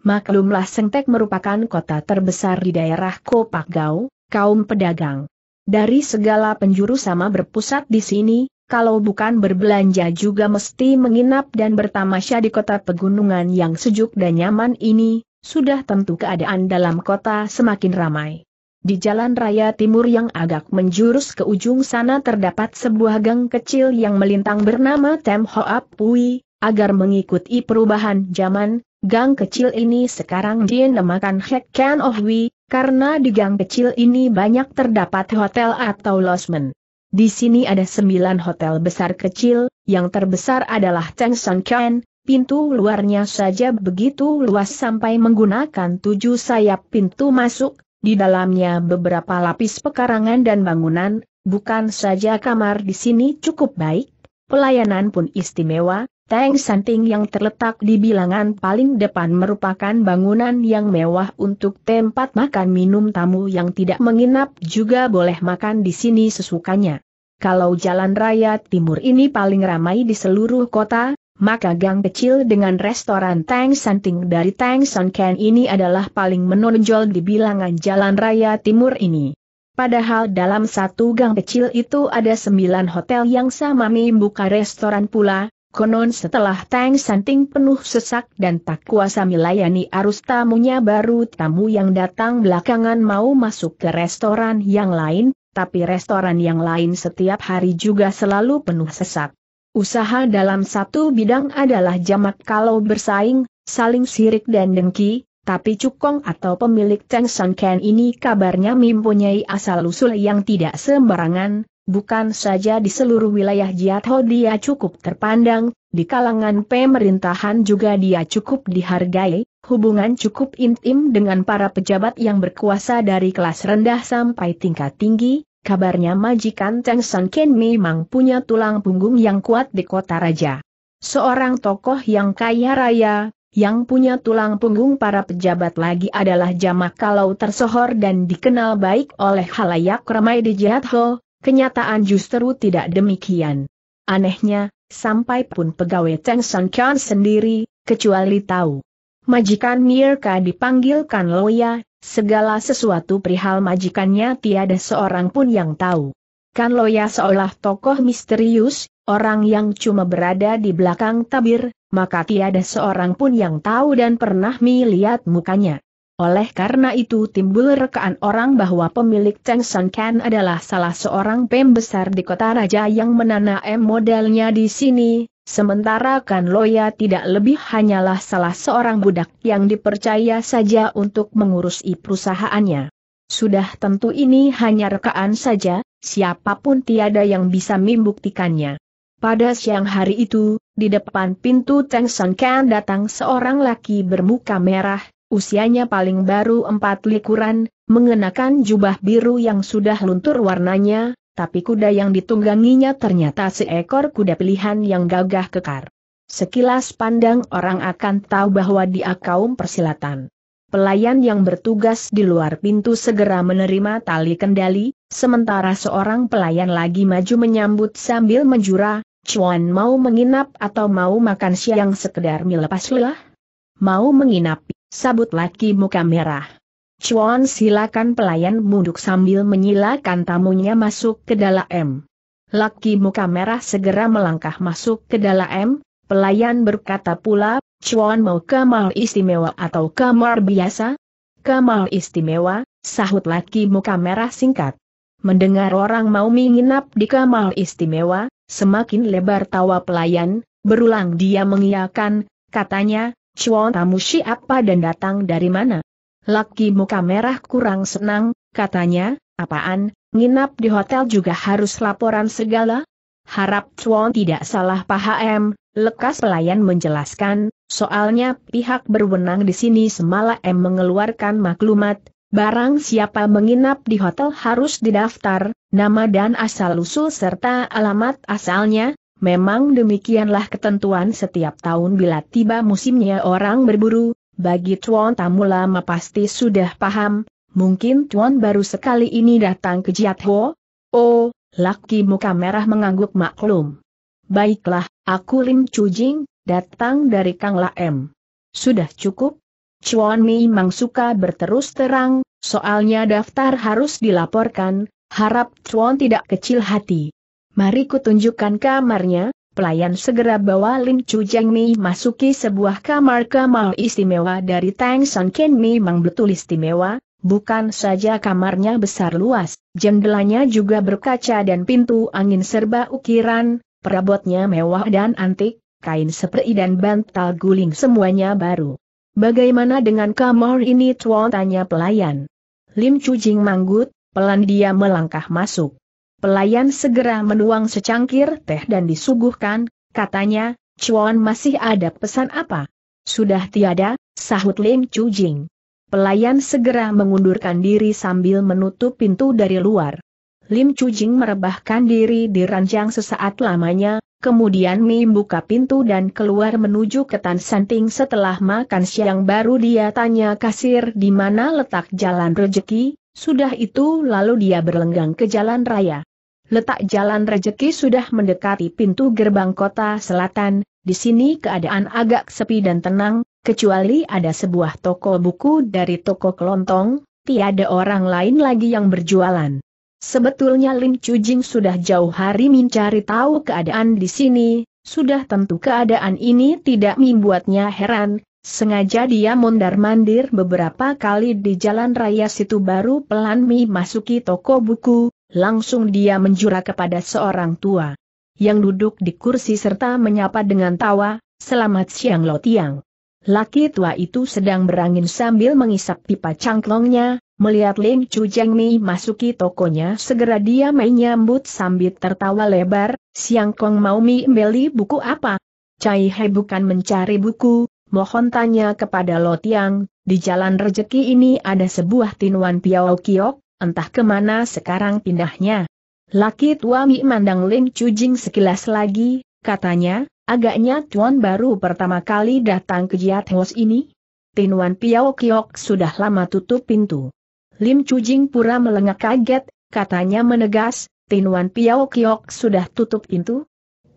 Maklumlah Sengtek merupakan kota terbesar di daerah Kopak kaum pedagang. Dari segala penjuru sama berpusat di sini, kalau bukan berbelanja juga mesti menginap dan bertamasya di kota pegunungan yang sejuk dan nyaman ini, sudah tentu keadaan dalam kota semakin ramai. Di jalan raya timur yang agak menjurus ke ujung sana terdapat sebuah gang kecil yang melintang bernama Tem Hoap Pui, agar mengikuti perubahan zaman, gang kecil ini sekarang dinamakan Hekken of Wei, karena di gang kecil ini banyak terdapat hotel atau losmen. Di sini ada sembilan hotel besar kecil, yang terbesar adalah Teng San pintu luarnya saja begitu luas sampai menggunakan tujuh sayap pintu masuk, di dalamnya beberapa lapis pekarangan dan bangunan, bukan saja kamar di sini cukup baik, pelayanan pun istimewa, Tank Santing yang terletak di bilangan paling depan merupakan bangunan yang mewah untuk tempat makan minum tamu yang tidak menginap juga boleh makan di sini sesukanya. Kalau jalan raya timur ini paling ramai di seluruh kota, maka gang kecil dengan restoran Tang Santing dari Tang Ken ini adalah paling menonjol di bilangan jalan raya timur ini. Padahal dalam satu gang kecil itu ada sembilan hotel yang sama membuka buka restoran pula, Konon setelah Tang Santing penuh sesak dan tak kuasa melayani arus tamunya baru tamu yang datang belakangan mau masuk ke restoran yang lain, tapi restoran yang lain setiap hari juga selalu penuh sesak. Usaha dalam satu bidang adalah jamak kalau bersaing, saling sirik dan dengki, tapi Cukong atau pemilik Tang Sanken ini kabarnya mempunyai asal-usul yang tidak sembarangan, Bukan saja di seluruh wilayah Jiatho dia cukup terpandang, di kalangan pemerintahan juga dia cukup dihargai, hubungan cukup intim dengan para pejabat yang berkuasa dari kelas rendah sampai tingkat tinggi, kabarnya majikan Cheng San Ken memang punya tulang punggung yang kuat di kota raja. Seorang tokoh yang kaya raya, yang punya tulang punggung para pejabat lagi adalah jamak kalau tersohor dan dikenal baik oleh halayak ramai di Jiatho, Kenyataan justru tidak demikian. Anehnya, sampai pun pegawai Cheng San Kian sendiri, kecuali tahu. Majikan Mirka dipanggilkan Loya, segala sesuatu perihal majikannya tiada seorang pun yang tahu. Kan Loya seolah tokoh misterius, orang yang cuma berada di belakang tabir, maka tiada seorang pun yang tahu dan pernah melihat mukanya. Oleh karena itu timbul rekaan orang bahwa pemilik Cheng San Ken adalah salah seorang pembesar di kota raja yang menanam modalnya di sini, sementara Kan Loya tidak lebih hanyalah salah seorang budak yang dipercaya saja untuk mengurusi perusahaannya. Sudah tentu ini hanya rekaan saja, siapapun tiada yang bisa membuktikannya. Pada siang hari itu, di depan pintu Cheng San Ken datang seorang laki bermuka merah, usianya paling baru empat likuran, mengenakan jubah biru yang sudah luntur warnanya, tapi kuda yang ditungganginya ternyata seekor kuda pilihan yang gagah kekar. Sekilas pandang orang akan tahu bahwa dia kaum persilatan. Pelayan yang bertugas di luar pintu segera menerima tali kendali, sementara seorang pelayan lagi maju menyambut sambil menjura, Cuan mau menginap atau mau makan siang sekedar melepas lelah? Mau menginap. Sabut laki muka merah. Chuan silakan pelayan munduk sambil menyilakan tamunya masuk ke dalam. Laki muka merah segera melangkah masuk ke dalam, pelayan berkata pula, Chuan mau kamar istimewa atau kamar biasa? Kamar istimewa, sahut laki muka merah singkat. Mendengar orang mau menginap di kamar istimewa, semakin lebar tawa pelayan, berulang dia mengiyakan, katanya, Chuan tamu siapa dan datang dari mana? Laki muka merah kurang senang, katanya, apaan, nginap di hotel juga harus laporan segala? Harap Chuan tidak salah paham, lekas pelayan menjelaskan, soalnya pihak berwenang di sini semalam mengeluarkan maklumat, Barang siapa menginap di hotel harus didaftar, nama dan asal-usul serta alamat asalnya, Memang demikianlah ketentuan setiap tahun bila tiba musimnya orang berburu, bagi Tuan tamu lama pasti sudah paham, mungkin Tuan baru sekali ini datang ke Jiat Oh, laki muka merah mengangguk maklum. Baiklah, aku Lim Jing, datang dari Kang M. Sudah cukup? Chuan memang suka berterus terang, soalnya daftar harus dilaporkan, harap Chuan tidak kecil hati. Mari kutunjukkan kamarnya, pelayan segera bawa Lin Chu Jeng Mi masuki sebuah kamar-kamar istimewa dari Tang San Ken Mi memang betul istimewa, bukan saja kamarnya besar luas, jendelanya juga berkaca dan pintu angin serba ukiran, perabotnya mewah dan antik, kain seperti dan bantal guling semuanya baru. Bagaimana dengan kamar ini Tuan tanya pelayan. Lim Chu Jing manggut, pelan dia melangkah masuk. Pelayan segera menuang secangkir teh dan disuguhkan, katanya, Chuan masih ada pesan apa? Sudah tiada, sahut Ling Jing. Pelayan segera mengundurkan diri sambil menutup pintu dari luar. Lim Chujing merebahkan diri di ranjang sesaat lamanya, kemudian Mi buka pintu dan keluar menuju ke Tan Santing setelah makan siang baru dia tanya kasir di mana letak jalan rejeki, sudah itu lalu dia berlenggang ke jalan raya. Letak jalan rejeki sudah mendekati pintu gerbang kota selatan, di sini keadaan agak sepi dan tenang, kecuali ada sebuah toko buku dari toko kelontong, tiada orang lain lagi yang berjualan. Sebetulnya Lim Chujing sudah jauh hari mencari tahu keadaan di sini, sudah tentu keadaan ini tidak membuatnya heran, sengaja dia mondar-mandir beberapa kali di jalan raya situ baru pelan mi masuki toko buku, langsung dia menjura kepada seorang tua yang duduk di kursi serta menyapa dengan tawa, selamat siang Lo Tiang. Laki tua itu sedang berangin sambil mengisap pipa cangklongnya, melihat Ling Chu Jeng Mi masuki tokonya segera dia menyambut sambil tertawa lebar, Siang Kong mau mi beli buku apa? Cai He bukan mencari buku, mohon tanya kepada Lo Tiang, di jalan rejeki ini ada sebuah tinuan Piao Kiok, entah kemana sekarang pindahnya. Laki tua Mi mandang Lim Cujing sekilas lagi, katanya, agaknya Tuan baru pertama kali datang ke Jiat Hos ini. Tinuan Piao Kiok sudah lama tutup pintu. Lim Cujing pura melengak kaget, katanya menegas, Tinuan Piao Kiok sudah tutup pintu.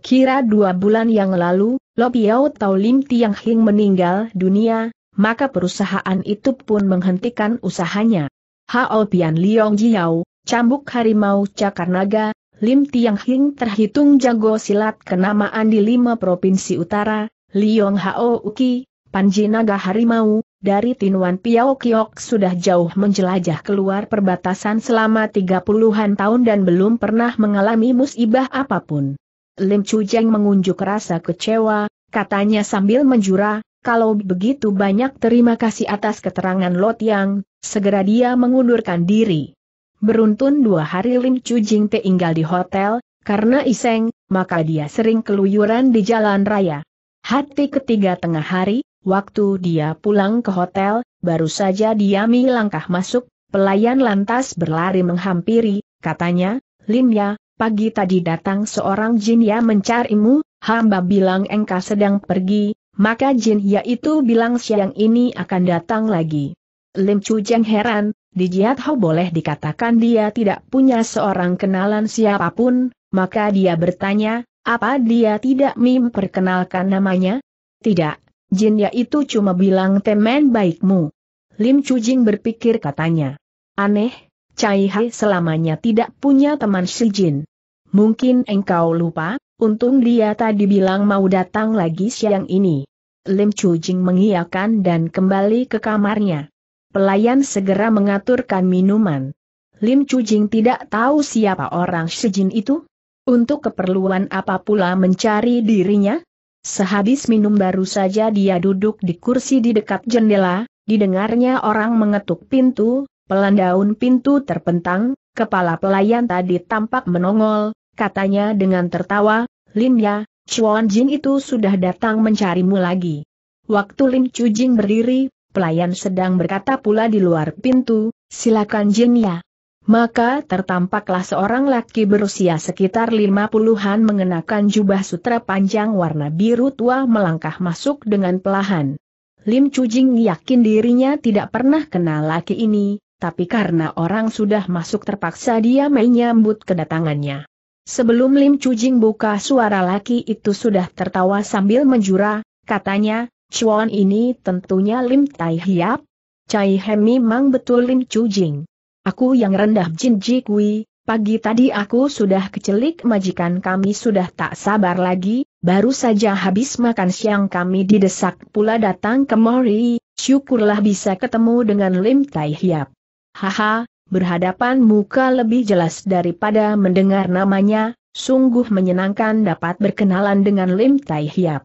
Kira dua bulan yang lalu, Lo Piao Tau Lim Tiang Hing meninggal dunia, maka perusahaan itu pun menghentikan usahanya. Hao Pian Liong Jiao, Cambuk Harimau Cakar Naga, Lim Tiang Hing terhitung jago silat kenamaan di lima provinsi utara, Liong Hao Uki, Panji Naga Harimau, dari Tinuan Piao Kiok sudah jauh menjelajah keluar perbatasan selama tiga puluhan tahun dan belum pernah mengalami musibah apapun. Lim Chu Jeng mengunjuk rasa kecewa, katanya sambil menjura, kalau begitu banyak terima kasih atas keterangan Lot Yang, segera dia mengundurkan diri. Beruntun dua hari Lim Chu Jing tinggal di hotel, karena iseng, maka dia sering keluyuran di jalan raya. Hati ketiga tengah hari, waktu dia pulang ke hotel, baru saja diami langkah masuk, pelayan lantas berlari menghampiri, katanya, Lim Ya, pagi tadi datang seorang jin ya mencarimu, hamba bilang engkau sedang pergi, maka jin yaitu bilang siang ini akan datang lagi. Lim Chu Jeng heran, di Jiat Ho boleh dikatakan dia tidak punya seorang kenalan siapapun, maka dia bertanya, apa dia tidak memperkenalkan namanya? Tidak, Jin yaitu cuma bilang teman baikmu. Lim Chu Jing berpikir katanya. Aneh, Cai Hai selamanya tidak punya teman si Jin. Mungkin engkau lupa, Untung dia tadi bilang mau datang lagi siang ini. Lim Chu Jing mengiyakan dan kembali ke kamarnya. Pelayan segera mengaturkan minuman. Lim Chu Jing tidak tahu siapa orang Sejin itu. Untuk keperluan apa pula mencari dirinya? Sehabis minum baru saja dia duduk di kursi di dekat jendela, didengarnya orang mengetuk pintu, pelan daun pintu terpentang, kepala pelayan tadi tampak menongol, katanya dengan tertawa, Ya, Chuan Jin itu sudah datang mencarimu lagi. Waktu Lim Chu Jing berdiri, pelayan sedang berkata pula di luar pintu, silakan Jin ya. Maka tertampaklah seorang laki berusia sekitar lima puluhan mengenakan jubah sutra panjang warna biru tua melangkah masuk dengan pelahan. Lim Chu Jing yakin dirinya tidak pernah kenal laki ini, tapi karena orang sudah masuk terpaksa dia menyambut kedatangannya. Sebelum Lim Chujing buka suara laki itu sudah tertawa sambil menjura, katanya, Chuan ini tentunya Lim Tai Hiap. Cai Hemi memang betul Lim Chujing. Aku yang rendah Jin Ji Kui, pagi tadi aku sudah kecelik majikan kami sudah tak sabar lagi, baru saja habis makan siang kami didesak pula datang ke Mori. syukurlah bisa ketemu dengan Lim Tai Hiap. Haha, berhadapan muka lebih jelas daripada mendengar namanya, sungguh menyenangkan dapat berkenalan dengan Lim Tai Hiap.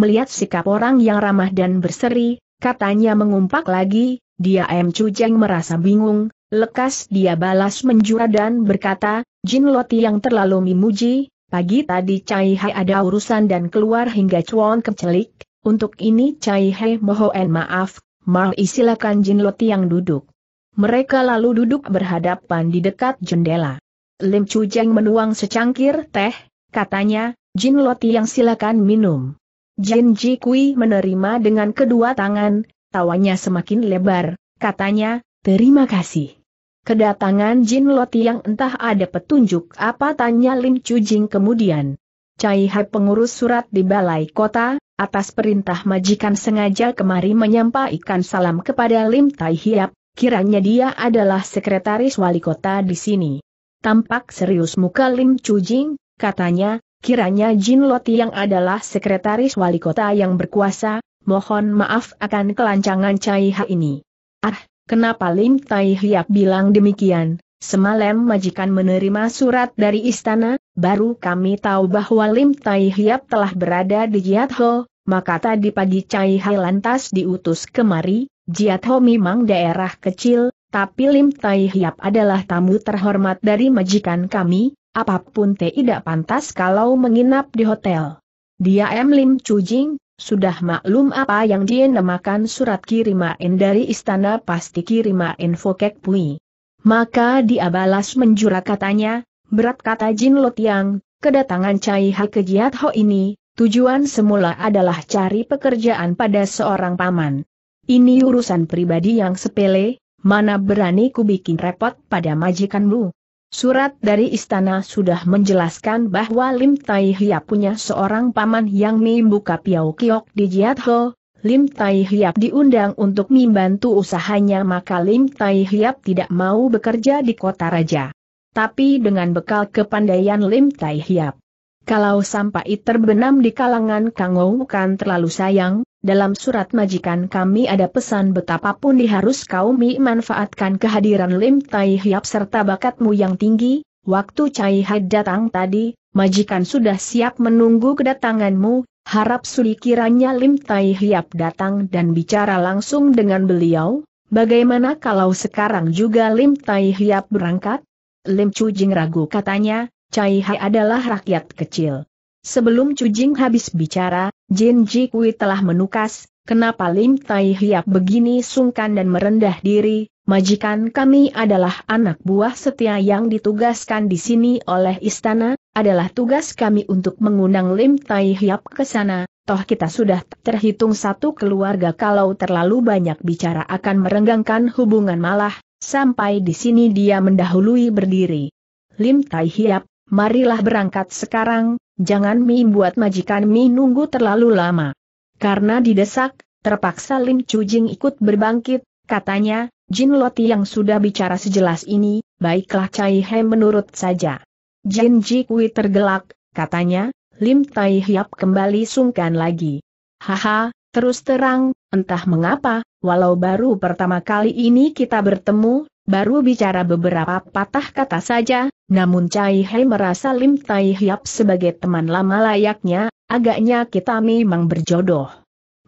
Melihat sikap orang yang ramah dan berseri, katanya mengumpak lagi, dia M. Cujeng merasa bingung, lekas dia balas menjura dan berkata, Jin Loti yang terlalu memuji, pagi tadi Cai Hai ada urusan dan keluar hingga cuan kecelik, untuk ini Cai Hai mohon maaf, mau isilakan Jin Loti yang duduk. Mereka lalu duduk berhadapan di dekat jendela. Lim Chu Jeng menuang secangkir teh, katanya, Jin Loti yang silakan minum. Jin Ji Kui menerima dengan kedua tangan, tawanya semakin lebar, katanya, terima kasih. Kedatangan Jin Loti yang entah ada petunjuk apa tanya Lim Chu Jing kemudian. Cai Hai pengurus surat di Balai Kota, atas perintah majikan sengaja kemari menyampaikan salam kepada Lim Tai Hiap, Kiranya dia adalah sekretaris wali kota di sini. Tampak serius muka Lim Chujing, katanya, kiranya Jin Loti yang adalah sekretaris wali kota yang berkuasa, mohon maaf akan kelancangan Cai Ha ini. Ah, kenapa Lim Tai Hiap bilang demikian? Semalam majikan menerima surat dari istana, baru kami tahu bahwa Lim Tai Hiap telah berada di Jiat Ho, maka tadi pagi Cai Hai lantas diutus kemari, Jiatho memang daerah kecil, tapi Lim Tai Hiap adalah tamu terhormat dari majikan kami, apapun tidak pantas kalau menginap di hotel. Dia M. Lim Jing, sudah maklum apa yang dia namakan surat kirimain dari istana pasti kirimain info Pui. Maka dia balas menjura katanya, berat kata Jin Lotiang, kedatangan Cai Ha ke Ho ini, tujuan semula adalah cari pekerjaan pada seorang paman. Ini urusan pribadi yang sepele, mana berani ku bikin repot pada majikanmu. Surat dari istana sudah menjelaskan bahwa Lim Tai Hia punya seorang paman yang membuka Piau Kiok di Jiat Ho. Lim Tai Hiap diundang untuk membantu usahanya maka Lim Tai Hiap tidak mau bekerja di kota raja. Tapi dengan bekal kepandaian Lim Tai Hiap. Kalau sampai terbenam di kalangan Kangou kan terlalu sayang, dalam surat majikan kami ada pesan betapapun diharus kau mi manfaatkan kehadiran Lim Tai Hiap serta bakatmu yang tinggi, waktu Cai Hai datang tadi, majikan sudah siap menunggu kedatanganmu, harap suli kiranya Lim Tai Hiap datang dan bicara langsung dengan beliau, bagaimana kalau sekarang juga Lim Tai Hiap berangkat? Lim Chu Jing ragu katanya, Cai Hai adalah rakyat kecil. Sebelum Cujing habis bicara, Jin Ji Kui telah menukas, kenapa Lim Tai Hiap begini sungkan dan merendah diri, majikan kami adalah anak buah setia yang ditugaskan di sini oleh istana, adalah tugas kami untuk mengundang Lim Tai Hiap ke sana, toh kita sudah terhitung satu keluarga kalau terlalu banyak bicara akan merenggangkan hubungan malah, sampai di sini dia mendahului berdiri. Lim Tai Hiap, marilah berangkat sekarang, jangan Mi buat majikan Mi nunggu terlalu lama. Karena didesak, terpaksa Lim Chujing ikut berbangkit, katanya, Jin Loti yang sudah bicara sejelas ini, baiklah Cai He menurut saja. Jin Ji Kui tergelak, katanya, Lim Tai Hiap kembali sungkan lagi. Haha, terus terang, entah mengapa, walau baru pertama kali ini kita bertemu, Baru bicara beberapa patah kata saja, namun Cai Hai merasa Lim Tai Hiap sebagai teman lama layaknya, agaknya kita memang berjodoh.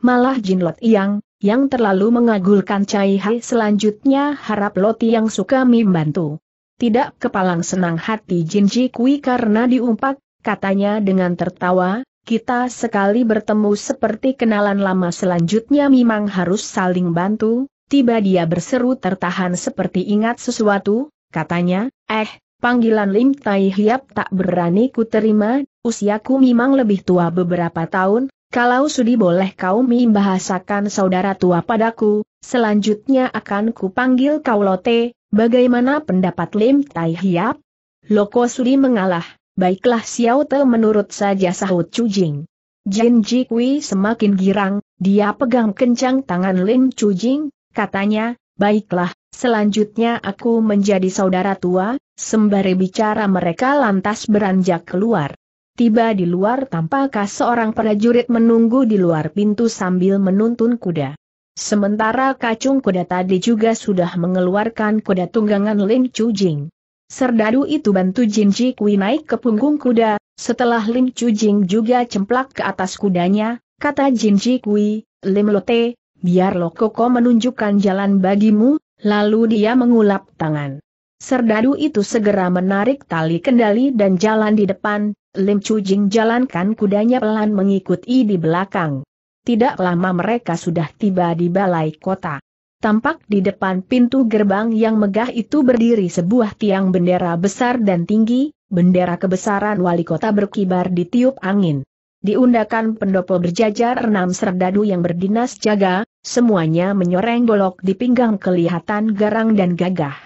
Malah Jin Lot Yang, yang terlalu mengagulkan Cai Hai selanjutnya harap Lot yang suka membantu. Tidak kepalang senang hati Jin Ji Kui karena diumpat, katanya dengan tertawa, kita sekali bertemu seperti kenalan lama selanjutnya memang harus saling bantu, tiba dia berseru tertahan seperti ingat sesuatu, katanya, eh, panggilan Lim Tai Hiap tak berani ku terima, usiaku memang lebih tua beberapa tahun, kalau sudi boleh kau membahasakan saudara tua padaku, selanjutnya akan ku panggil kau Lote, bagaimana pendapat Lim Tai Hiap? Loko sudi mengalah, baiklah Xiao Te menurut saja sahut Jing. Jin Kui semakin girang, dia pegang kencang tangan Lim Chu Jing katanya, baiklah, selanjutnya aku menjadi saudara tua, sembari bicara mereka lantas beranjak keluar. Tiba di luar tampakkah seorang prajurit menunggu di luar pintu sambil menuntun kuda. Sementara kacung kuda tadi juga sudah mengeluarkan kuda tunggangan Ling Chu Jing. Serdadu itu bantu Jin Ji Kui naik ke punggung kuda, setelah Ling Chu Jing juga cemplak ke atas kudanya, kata Jin Ji Kui, Lim Lote, biar Lokoko menunjukkan jalan bagimu, lalu dia mengulap tangan. Serdadu itu segera menarik tali kendali dan jalan di depan, Lim Chujing jalankan kudanya pelan mengikuti di belakang. Tidak lama mereka sudah tiba di balai kota. Tampak di depan pintu gerbang yang megah itu berdiri sebuah tiang bendera besar dan tinggi, bendera kebesaran wali kota berkibar di tiup angin. Diundakan pendopo berjajar enam serdadu yang berdinas jaga, Semuanya menyoreng golok di pinggang kelihatan garang dan gagah.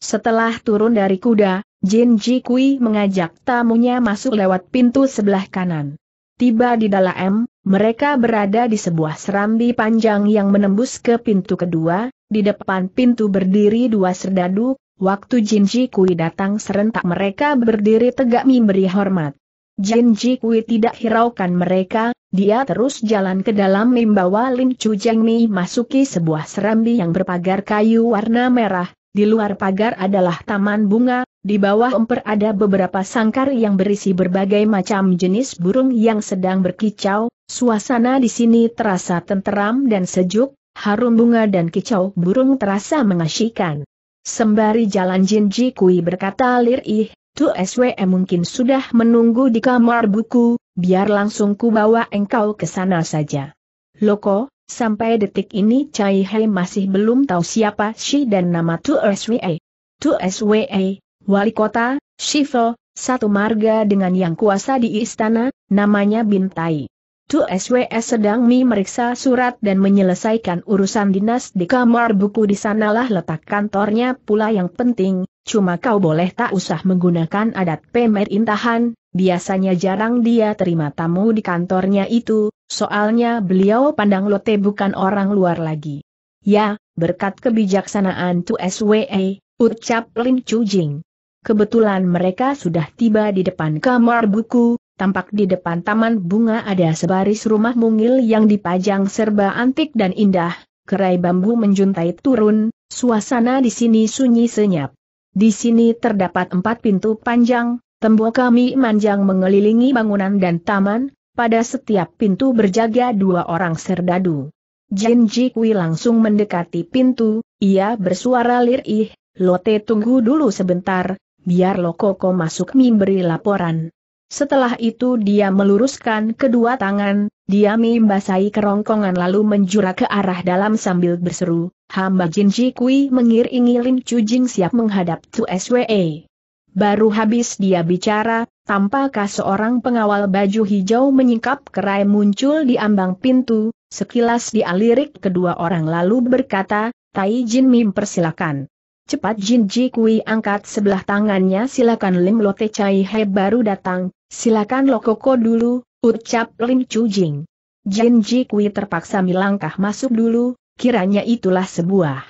Setelah turun dari kuda, Jin Ji Kui mengajak tamunya masuk lewat pintu sebelah kanan. Tiba di dalam, mereka berada di sebuah serambi panjang yang menembus ke pintu kedua, di depan pintu berdiri dua serdadu, waktu Jin Ji Kui datang serentak mereka berdiri tegak memberi hormat. Jin Ji Kui tidak hiraukan mereka, dia terus jalan ke dalam membawa Lim Chu Jeng Mi masuki sebuah serambi yang berpagar kayu warna merah, di luar pagar adalah taman bunga, di bawah emper ada beberapa sangkar yang berisi berbagai macam jenis burung yang sedang berkicau, suasana di sini terasa tenteram dan sejuk, harum bunga dan kicau burung terasa mengasyikan. Sembari jalan Jin Ji Kui berkata Ih, Tu SWM mungkin sudah menunggu di kamar buku, biar langsung ku bawa engkau ke sana saja. Loko, sampai detik ini Chai Hei masih belum tahu siapa Shi dan nama Tu SWE. Tu SWE, wali kota, Shifo, satu marga dengan yang kuasa di istana, namanya Bintai. Tu SWE sedang mi meriksa surat dan menyelesaikan urusan dinas di kamar buku di sanalah letak kantornya pula yang penting, Cuma kau boleh tak usah menggunakan adat pemerintahan, biasanya jarang dia terima tamu di kantornya itu, soalnya beliau pandang lote bukan orang luar lagi. Ya, berkat kebijaksanaan Tu SWE, ucap Lin Chu Jing. Kebetulan mereka sudah tiba di depan kamar buku, tampak di depan taman bunga ada sebaris rumah mungil yang dipajang serba antik dan indah, kerai bambu menjuntai turun, suasana di sini sunyi senyap. Di sini terdapat empat pintu panjang, tembok kami manjang mengelilingi bangunan dan taman, pada setiap pintu berjaga dua orang serdadu. Jin Jikwi langsung mendekati pintu, ia bersuara lirih, Lote tunggu dulu sebentar, biar Lokoko masuk memberi laporan. Setelah itu dia meluruskan kedua tangan, dia membasahi kerongkongan lalu menjura ke arah dalam sambil berseru, hamba Jin Ji Kui mengiringi Lin Chu Jing siap menghadap Tu SWE. Baru habis dia bicara, tampakkah seorang pengawal baju hijau menyingkap kerai muncul di ambang pintu, sekilas dialirik kedua orang lalu berkata, Tai Jin Mim persilakan. Cepat Jin Ji Kui angkat sebelah tangannya silakan Lim Lote Chai He baru datang, silakan Lokoko dulu, ucap Lin Chu Jing. Jin Ji Kui terpaksa melangkah masuk dulu, kiranya itulah sebuah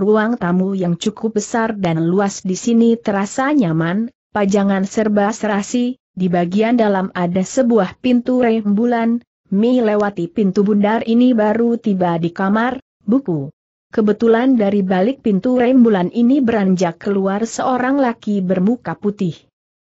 ruang tamu yang cukup besar dan luas di sini terasa nyaman, pajangan serba serasi, di bagian dalam ada sebuah pintu rembulan, Mi lewati pintu bundar ini baru tiba di kamar, buku. Kebetulan dari balik pintu rembulan ini beranjak keluar seorang laki bermuka putih.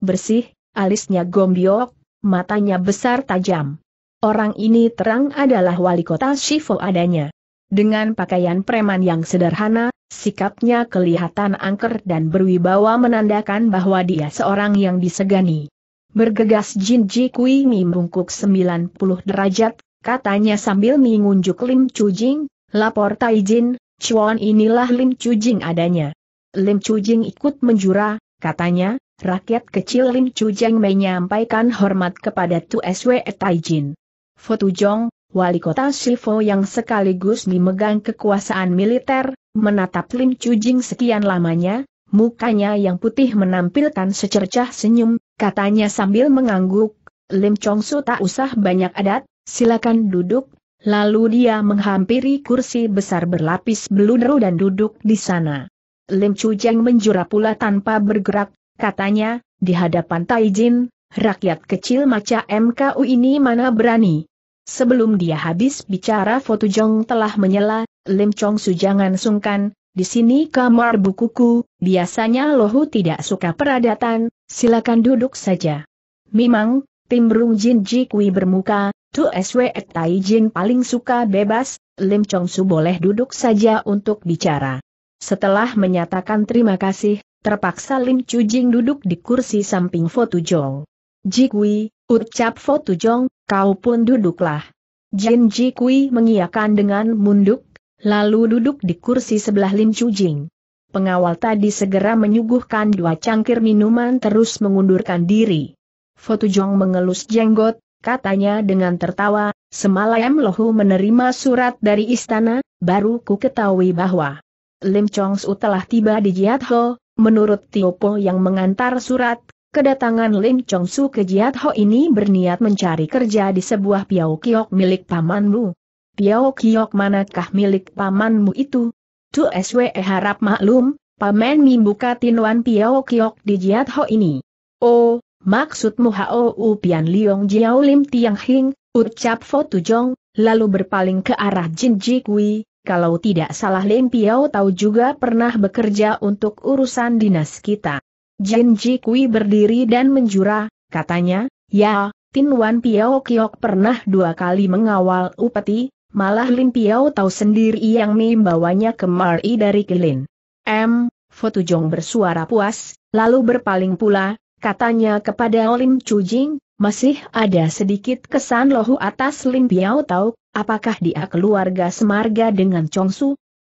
Bersih, alisnya gombiok, matanya besar tajam. Orang ini terang adalah wali kota Shifo adanya. Dengan pakaian preman yang sederhana, sikapnya kelihatan angker dan berwibawa menandakan bahwa dia seorang yang disegani. Bergegas Jin Ji Kui membungkuk 90 derajat, katanya sambil mengunjuk Lim Jing, lapor Tai Jin, Chuan inilah Lim Jing adanya. Lim Jing ikut menjura, katanya, rakyat kecil Lim Jing menyampaikan hormat kepada Tu Swe Taijin. Foto Jong, wali kota Shifo yang sekaligus memegang kekuasaan militer, menatap Lim Chujing sekian lamanya, mukanya yang putih menampilkan secercah senyum, katanya sambil mengangguk, Lim Chong tak usah banyak adat, silakan duduk, lalu dia menghampiri kursi besar berlapis beludru dan duduk di sana. Lim Chujing menjura pula tanpa bergerak, katanya, di hadapan Taijin, rakyat kecil macam MKU ini mana berani, Sebelum dia habis bicara Foto Jong telah menyela, Lim Chong Su jangan sungkan, di sini kamar bukuku, biasanya Lohu tidak suka peradatan, silakan duduk saja. Memang, Timbrung Jin Ji Kui bermuka, Tu Swe Tai Jin paling suka bebas, Lim Chong Su boleh duduk saja untuk bicara. Setelah menyatakan terima kasih, terpaksa Lim Chu Jing duduk di kursi samping Foto Jong. Jikui, ucap Fotujong, kau pun duduklah. Jin Jikui mengiakan dengan munduk, lalu duduk di kursi sebelah Lim Chujing. Pengawal tadi segera menyuguhkan dua cangkir minuman terus mengundurkan diri. Tujong mengelus jenggot, katanya dengan tertawa, semalam Lohu menerima surat dari istana, baru ku ketahui bahwa Lim Chong Su telah tiba di Ho, menurut Tio po yang mengantar surat, Kedatangan Lim Chong Su ke Jiat Ho ini berniat mencari kerja di sebuah Piao Kiok milik pamanmu. Piao Kiok manakah milik pamanmu itu? Tu SWE harap maklum, paman Mi buka tinuan Piao Kiok di Jiat Ho ini. Oh, maksudmu Hao U Pian Liong Jiao Lim Tiang Hing, ucap Fo Jong, lalu berpaling ke arah Jin Ji Kui, kalau tidak salah Lim Piao tahu juga pernah bekerja untuk urusan dinas kita. Jin Ji Kui berdiri dan menjura, katanya, ya, Tin Wan Piao Kiok pernah dua kali mengawal Upeti, malah Lim Piao tahu sendiri yang membawanya kemari dari Kilin. M. Foto Jong bersuara puas, lalu berpaling pula, katanya kepada Olim Jing, masih ada sedikit kesan lohu atas Lim Piao tahu, apakah dia keluarga semarga dengan Chong Su?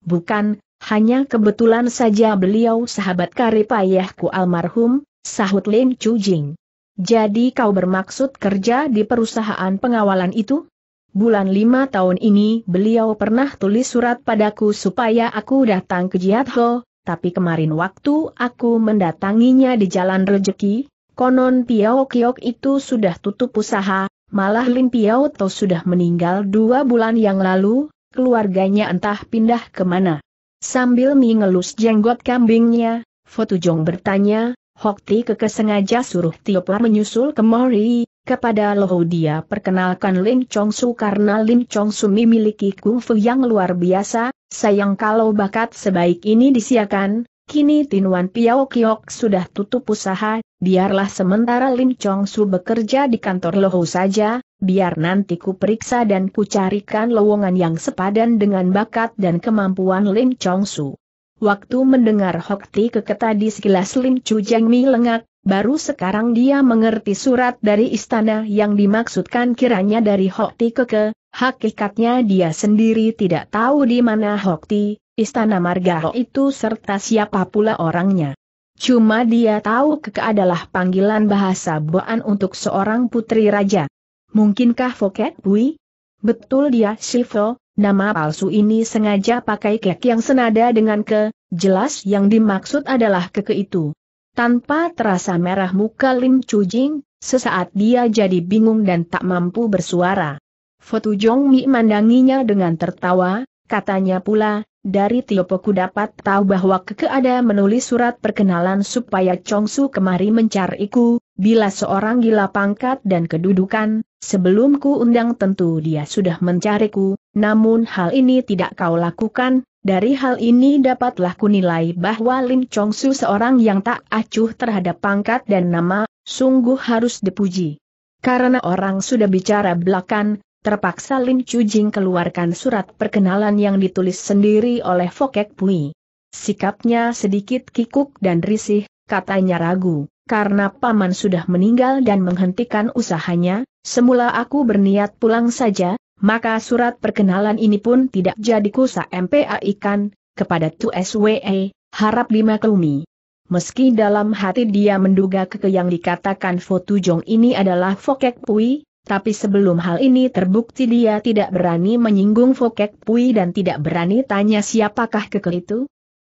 Bukan, hanya kebetulan saja beliau sahabat karib ayahku almarhum, sahut Lin Chujing. Jadi kau bermaksud kerja di perusahaan pengawalan itu? Bulan lima tahun ini beliau pernah tulis surat padaku supaya aku datang ke Jiatho, tapi kemarin waktu aku mendatanginya di Jalan Rejeki, konon Piao Kiok itu sudah tutup usaha, malah Lim Piao To sudah meninggal dua bulan yang lalu, keluarganya entah pindah kemana. Sambil mengelus jenggot kambingnya, Fotujong bertanya, Hokti kekesengaja sengaja suruh Tiopa menyusul ke Mori, kepada Lohu dia perkenalkan Lin Chong Su karena Lin Chong Su memiliki kungfu yang luar biasa, sayang kalau bakat sebaik ini disiakan, Kini Tin Wan Piao Kiok sudah tutup usaha, biarlah sementara Lim Chong Su bekerja di kantor Loho saja, biar nanti ku periksa dan ku carikan lowongan yang sepadan dengan bakat dan kemampuan Lim Chong Su. Waktu mendengar Hok Ti keketadi sekilas Lim Chu Jeng Mi lengak, baru sekarang dia mengerti surat dari istana yang dimaksudkan kiranya dari Hok Ti keke, hakikatnya dia sendiri tidak tahu di mana Hok Ti, istana marga itu serta siapa pula orangnya. Cuma dia tahu keke adalah panggilan bahasa Boan untuk seorang putri raja. Mungkinkah Foket Bui? Betul dia Shifo, nama palsu ini sengaja pakai kek yang senada dengan ke, jelas yang dimaksud adalah keke itu. Tanpa terasa merah muka Lim Chujing, sesaat dia jadi bingung dan tak mampu bersuara. Fotu Jong Mi mandanginya dengan tertawa, katanya pula, dari Tiopoku dapat tahu bahwa ada menulis surat perkenalan supaya Chongsu kemari mencariku, bila seorang gila pangkat dan kedudukan, sebelum ku undang tentu dia sudah mencariku, namun hal ini tidak kau lakukan, dari hal ini dapatlah ku nilai bahwa Lim Chongsu seorang yang tak acuh terhadap pangkat dan nama, sungguh harus dipuji. Karena orang sudah bicara belakang terpaksa Lim Jing keluarkan surat perkenalan yang ditulis sendiri oleh Fokek Pui. Sikapnya sedikit kikuk dan risih, katanya ragu, karena paman sudah meninggal dan menghentikan usahanya, semula aku berniat pulang saja, maka surat perkenalan ini pun tidak jadi kusa MPA ikan. kepada Tu SWE, harap dimaklumi. Meski dalam hati dia menduga keke yang dikatakan Fotujong ini adalah Fokek Pui, tapi sebelum hal ini terbukti dia tidak berani menyinggung Fokek Pui dan tidak berani tanya siapakah kekel itu.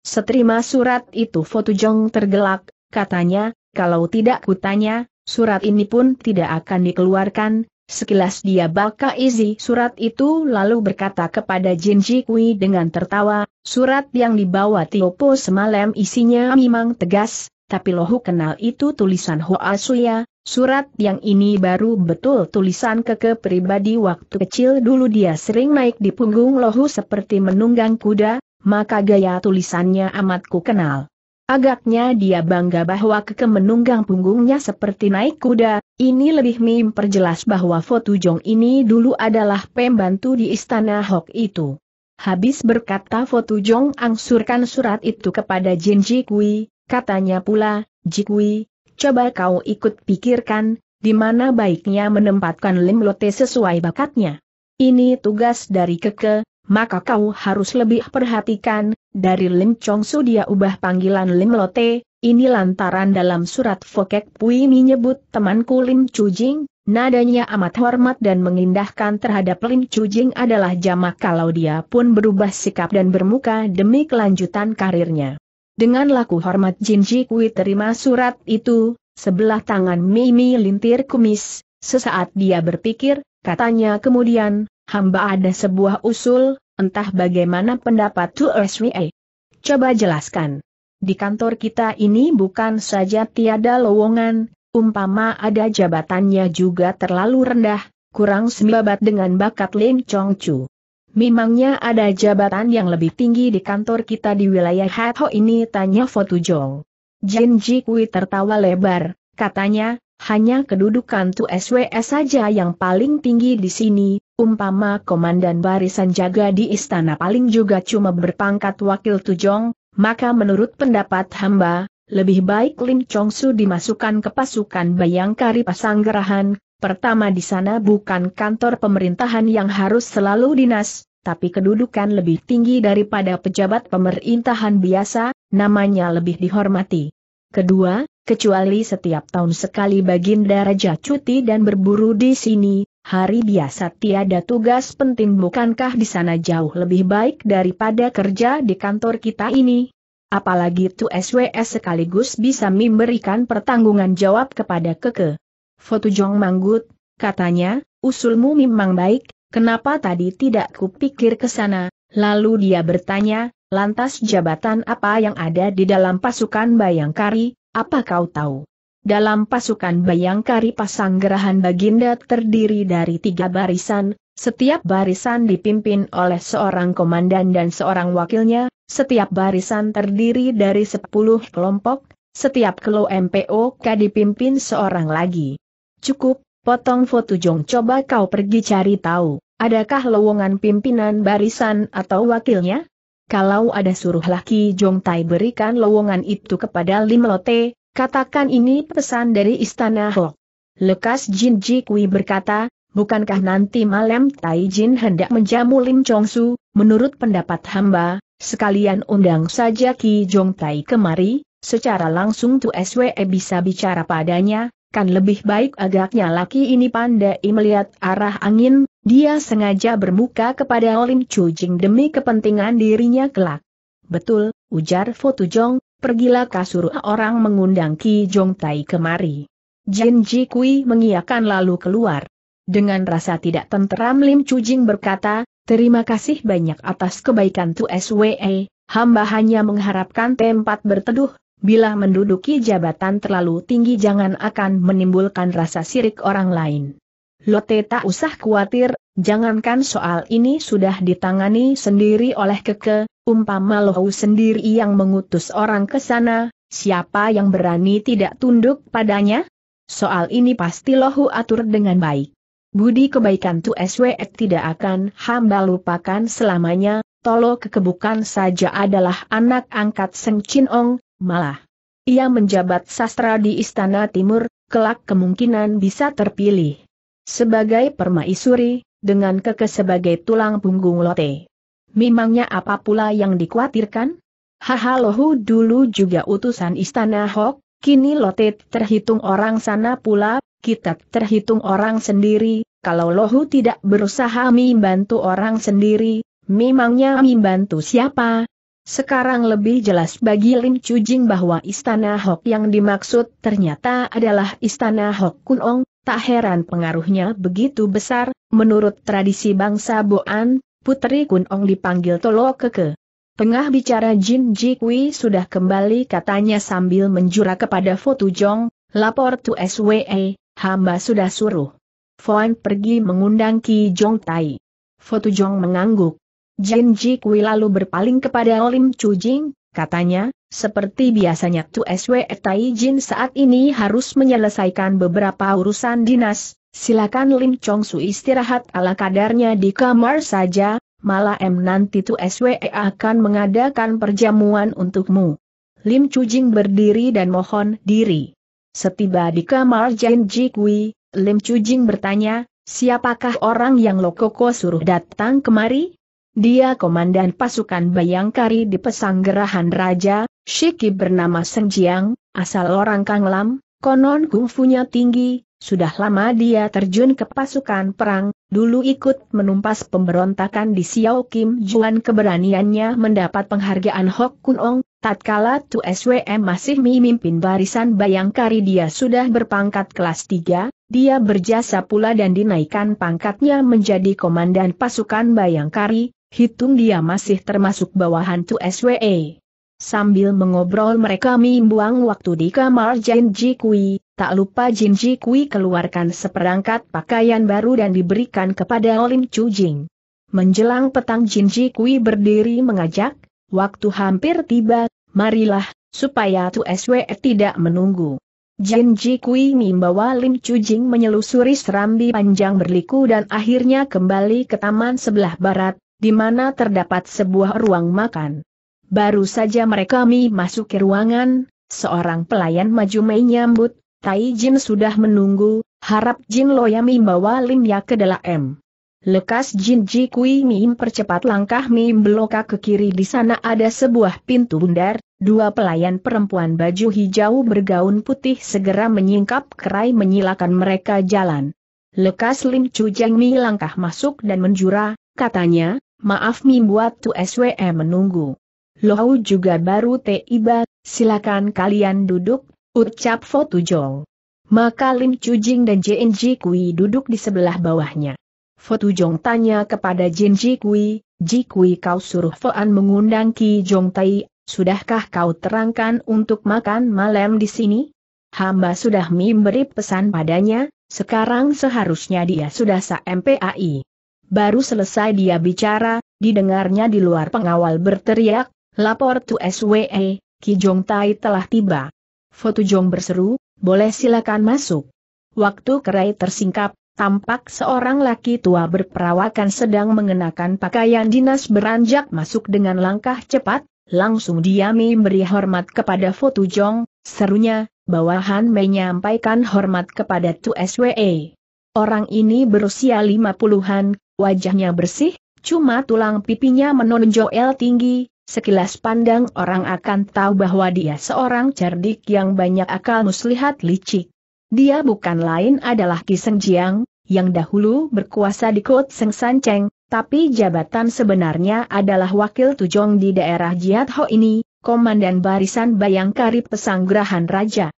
Seterima surat itu Fotujong tergelak, katanya, kalau tidak kutanya, surat ini pun tidak akan dikeluarkan, Sekilas dia bakal isi surat itu lalu berkata kepada Jin Ji Kui dengan tertawa, surat yang dibawa Tiopo semalam isinya memang tegas, tapi lohu kenal itu tulisan Hoa Suya, Surat yang ini baru betul tulisan keke pribadi waktu kecil dulu dia sering naik di punggung lohu seperti menunggang kuda, maka gaya tulisannya amat ku kenal. Agaknya dia bangga bahwa keke menunggang punggungnya seperti naik kuda, ini lebih perjelas bahwa Foto Jong ini dulu adalah pembantu di istana Hok itu. Habis berkata Foto Jong angsurkan surat itu kepada Jin Kui, katanya pula, Kui. Coba kau ikut pikirkan, di mana baiknya menempatkan Lim Lote sesuai bakatnya. Ini tugas dari keke, maka kau harus lebih perhatikan, dari Lim Chong Su dia ubah panggilan Lim Lote, ini lantaran dalam surat Fokek Pui menyebut temanku Lim Chujing, nadanya amat hormat dan mengindahkan terhadap Lim Chujing adalah jamak kalau dia pun berubah sikap dan bermuka demi kelanjutan karirnya. Dengan laku hormat Jinji Ji Kui terima surat itu, sebelah tangan Mimi lintir kumis, sesaat dia berpikir, katanya kemudian, hamba ada sebuah usul, entah bagaimana pendapat Tu Swie. Eh. Coba jelaskan. Di kantor kita ini bukan saja tiada lowongan, umpama ada jabatannya juga terlalu rendah, kurang sembabat dengan bakat Lim Chong Chu. Memangnya ada jabatan yang lebih tinggi di kantor kita di wilayah Hatho ini tanya Fotujong. Jin Ji Kui tertawa lebar, katanya, hanya kedudukan Tu SWS saja yang paling tinggi di sini, umpama komandan barisan jaga di istana paling juga cuma berpangkat wakil Tujong, maka menurut pendapat hamba, lebih baik Lim Chong Su dimasukkan ke pasukan Bayangkari Pasanggerahan, Pertama di sana bukan kantor pemerintahan yang harus selalu dinas, tapi kedudukan lebih tinggi daripada pejabat pemerintahan biasa, namanya lebih dihormati. Kedua, kecuali setiap tahun sekali Baginda Raja cuti dan berburu di sini, hari biasa tiada tugas penting bukankah di sana jauh lebih baik daripada kerja di kantor kita ini? Apalagi tuh SWS sekaligus bisa memberikan pertanggungan jawab kepada keke. Foto Jong Manggut, katanya, usulmu memang baik, kenapa tadi tidak kupikir ke sana, lalu dia bertanya, lantas jabatan apa yang ada di dalam pasukan Bayangkari, apa kau tahu? Dalam pasukan Bayangkari pasanggerahan Baginda terdiri dari tiga barisan, setiap barisan dipimpin oleh seorang komandan dan seorang wakilnya, setiap barisan terdiri dari sepuluh kelompok, setiap kelompok MPOK dipimpin seorang lagi. Cukup, potong foto Jong. coba kau pergi cari tahu, adakah lowongan pimpinan barisan atau wakilnya? Kalau ada suruh Ki Jong Tai berikan lowongan itu kepada Lim Lote, katakan ini pesan dari Istana Hok. Lekas Jin Ji Kui berkata, bukankah nanti malam Tai Jin hendak menjamu Lim Chong Su, menurut pendapat hamba, sekalian undang saja Ki Jong Tai kemari, secara langsung Tu SWE bisa bicara padanya, kan lebih baik agaknya laki ini pandai melihat arah angin, dia sengaja bermuka kepada Olim Chu Jing demi kepentingan dirinya kelak. Betul, ujar Jong, pergilah kasur orang mengundang Ki Jong Tai kemari. Jin Ji Kui mengiakan lalu keluar. Dengan rasa tidak tenteram Lim Chu Jing berkata, terima kasih banyak atas kebaikan Tu SWE, hamba hanya mengharapkan tempat berteduh, Bila menduduki jabatan terlalu tinggi jangan akan menimbulkan rasa sirik orang lain. Lote tak usah khawatir, jangankan soal ini sudah ditangani sendiri oleh keke, umpama Lohu sendiri yang mengutus orang ke sana, siapa yang berani tidak tunduk padanya? Soal ini pasti Lohu atur dengan baik. Budi kebaikan Tu SW tidak akan hamba lupakan selamanya, Tolo kekebukan saja adalah anak angkat Seng Chin Ong, Malah, ia menjabat sastra di Istana Timur, kelak kemungkinan bisa terpilih. Sebagai permaisuri, dengan keke sebagai tulang punggung lote. Memangnya apa pula yang dikhawatirkan? Haha Lohu dulu juga utusan Istana Hok, kini Lote terhitung orang sana pula, kita terhitung orang sendiri, kalau Lohu tidak berusaha membantu orang sendiri, memangnya membantu siapa, sekarang lebih jelas bagi Lim Cujing bahwa istana Hok yang dimaksud ternyata adalah istana Hok Kunong, tak heran pengaruhnya begitu besar, menurut tradisi bangsa Boan, putri Kunong dipanggil Tolo Keke. Tengah bicara Jin Ji Kui sudah kembali katanya sambil menjura kepada Fotu Jong, lapor tu SWE, hamba sudah suruh. Foan pergi mengundang Ki Jong Tai. Fotu Jong mengangguk. Jin Kui lalu berpaling kepada Olim Chu Jing, katanya, seperti biasanya Tu Swe Tai Jin saat ini harus menyelesaikan beberapa urusan dinas, silakan Lim Chong Su istirahat ala kadarnya di kamar saja, Malah m nanti Tu Swe akan mengadakan perjamuan untukmu. Lim Chu Jing berdiri dan mohon diri. Setiba di kamar Jin Kui, Lim Chu Jing bertanya, siapakah orang yang Lokoko suruh datang kemari? Dia komandan pasukan Bayangkari di Pesanggerahan Raja, Shiki bernama Senjiang, asal orang Kanglam, konon kungfunya tinggi, sudah lama dia terjun ke pasukan perang, dulu ikut menumpas pemberontakan di Xiao Kim Juan keberaniannya mendapat penghargaan Hok Kun Ong, tatkala Tu SWM masih memimpin barisan Bayangkari dia sudah berpangkat kelas 3, dia berjasa pula dan dinaikkan pangkatnya menjadi komandan pasukan Bayangkari, Hitung dia masih termasuk bawahan tu SWE. Sambil mengobrol mereka membuang waktu di kamar Jin Ji Kui, tak lupa Jin Ji Kui keluarkan seperangkat pakaian baru dan diberikan kepada Olim Chu Jing. Menjelang petang Jin Ji Kui berdiri mengajak, waktu hampir tiba, marilah, supaya Tu SWE tidak menunggu. Jin Ji Kui membawa Lim Chu Jing menyelusuri serambi panjang berliku dan akhirnya kembali ke taman sebelah barat, di mana terdapat sebuah ruang makan. Baru saja mereka mi masuk ke ruangan, seorang pelayan maju menyambut, Tai Jin sudah menunggu, harap Jin Loyami bawa Lim Ya ke dalam. Lekas Jin Ji Kui Mim percepat langkah Mim beloka ke kiri di sana ada sebuah pintu bundar, dua pelayan perempuan baju hijau bergaun putih segera menyingkap kerai menyilakan mereka jalan. Lekas Lim Chu Jeng Mi langkah masuk dan menjura, katanya, Maaf buat tu SWM menunggu. Lohau juga baru tiba, silakan kalian duduk, ucap Fotu Jong. Maka Lim Jing dan Jin Ji Kui duduk di sebelah bawahnya. Fotu Jong tanya kepada Jin Ji Kui, Ji Kui kau suruh Foan mengundang Ki Jong Tai, sudahkah kau terangkan untuk makan malam di sini? Hamba sudah memberi pesan padanya, sekarang seharusnya dia sudah sampai. Baru selesai dia bicara, didengarnya di luar pengawal berteriak, lapor tuh SWE, Ki Jong Tai telah tiba. Foto Jong berseru, boleh silakan masuk. Waktu kerai tersingkap, tampak seorang laki tua berperawakan sedang mengenakan pakaian dinas beranjak masuk dengan langkah cepat, langsung diami memberi hormat kepada Foto Jong, serunya, bawahan menyampaikan hormat kepada Tu SWE. Orang ini berusia lima puluhan, wajahnya bersih, cuma tulang pipinya menonjol tinggi, sekilas pandang orang akan tahu bahwa dia seorang cerdik yang banyak akal muslihat licik. Dia bukan lain adalah Ki Kiseng Jiang, yang dahulu berkuasa di Kut Seng San Cheng, tapi jabatan sebenarnya adalah wakil Tujong di daerah Jiat Ho ini, komandan barisan Bayangkari pesanggrahan Raja.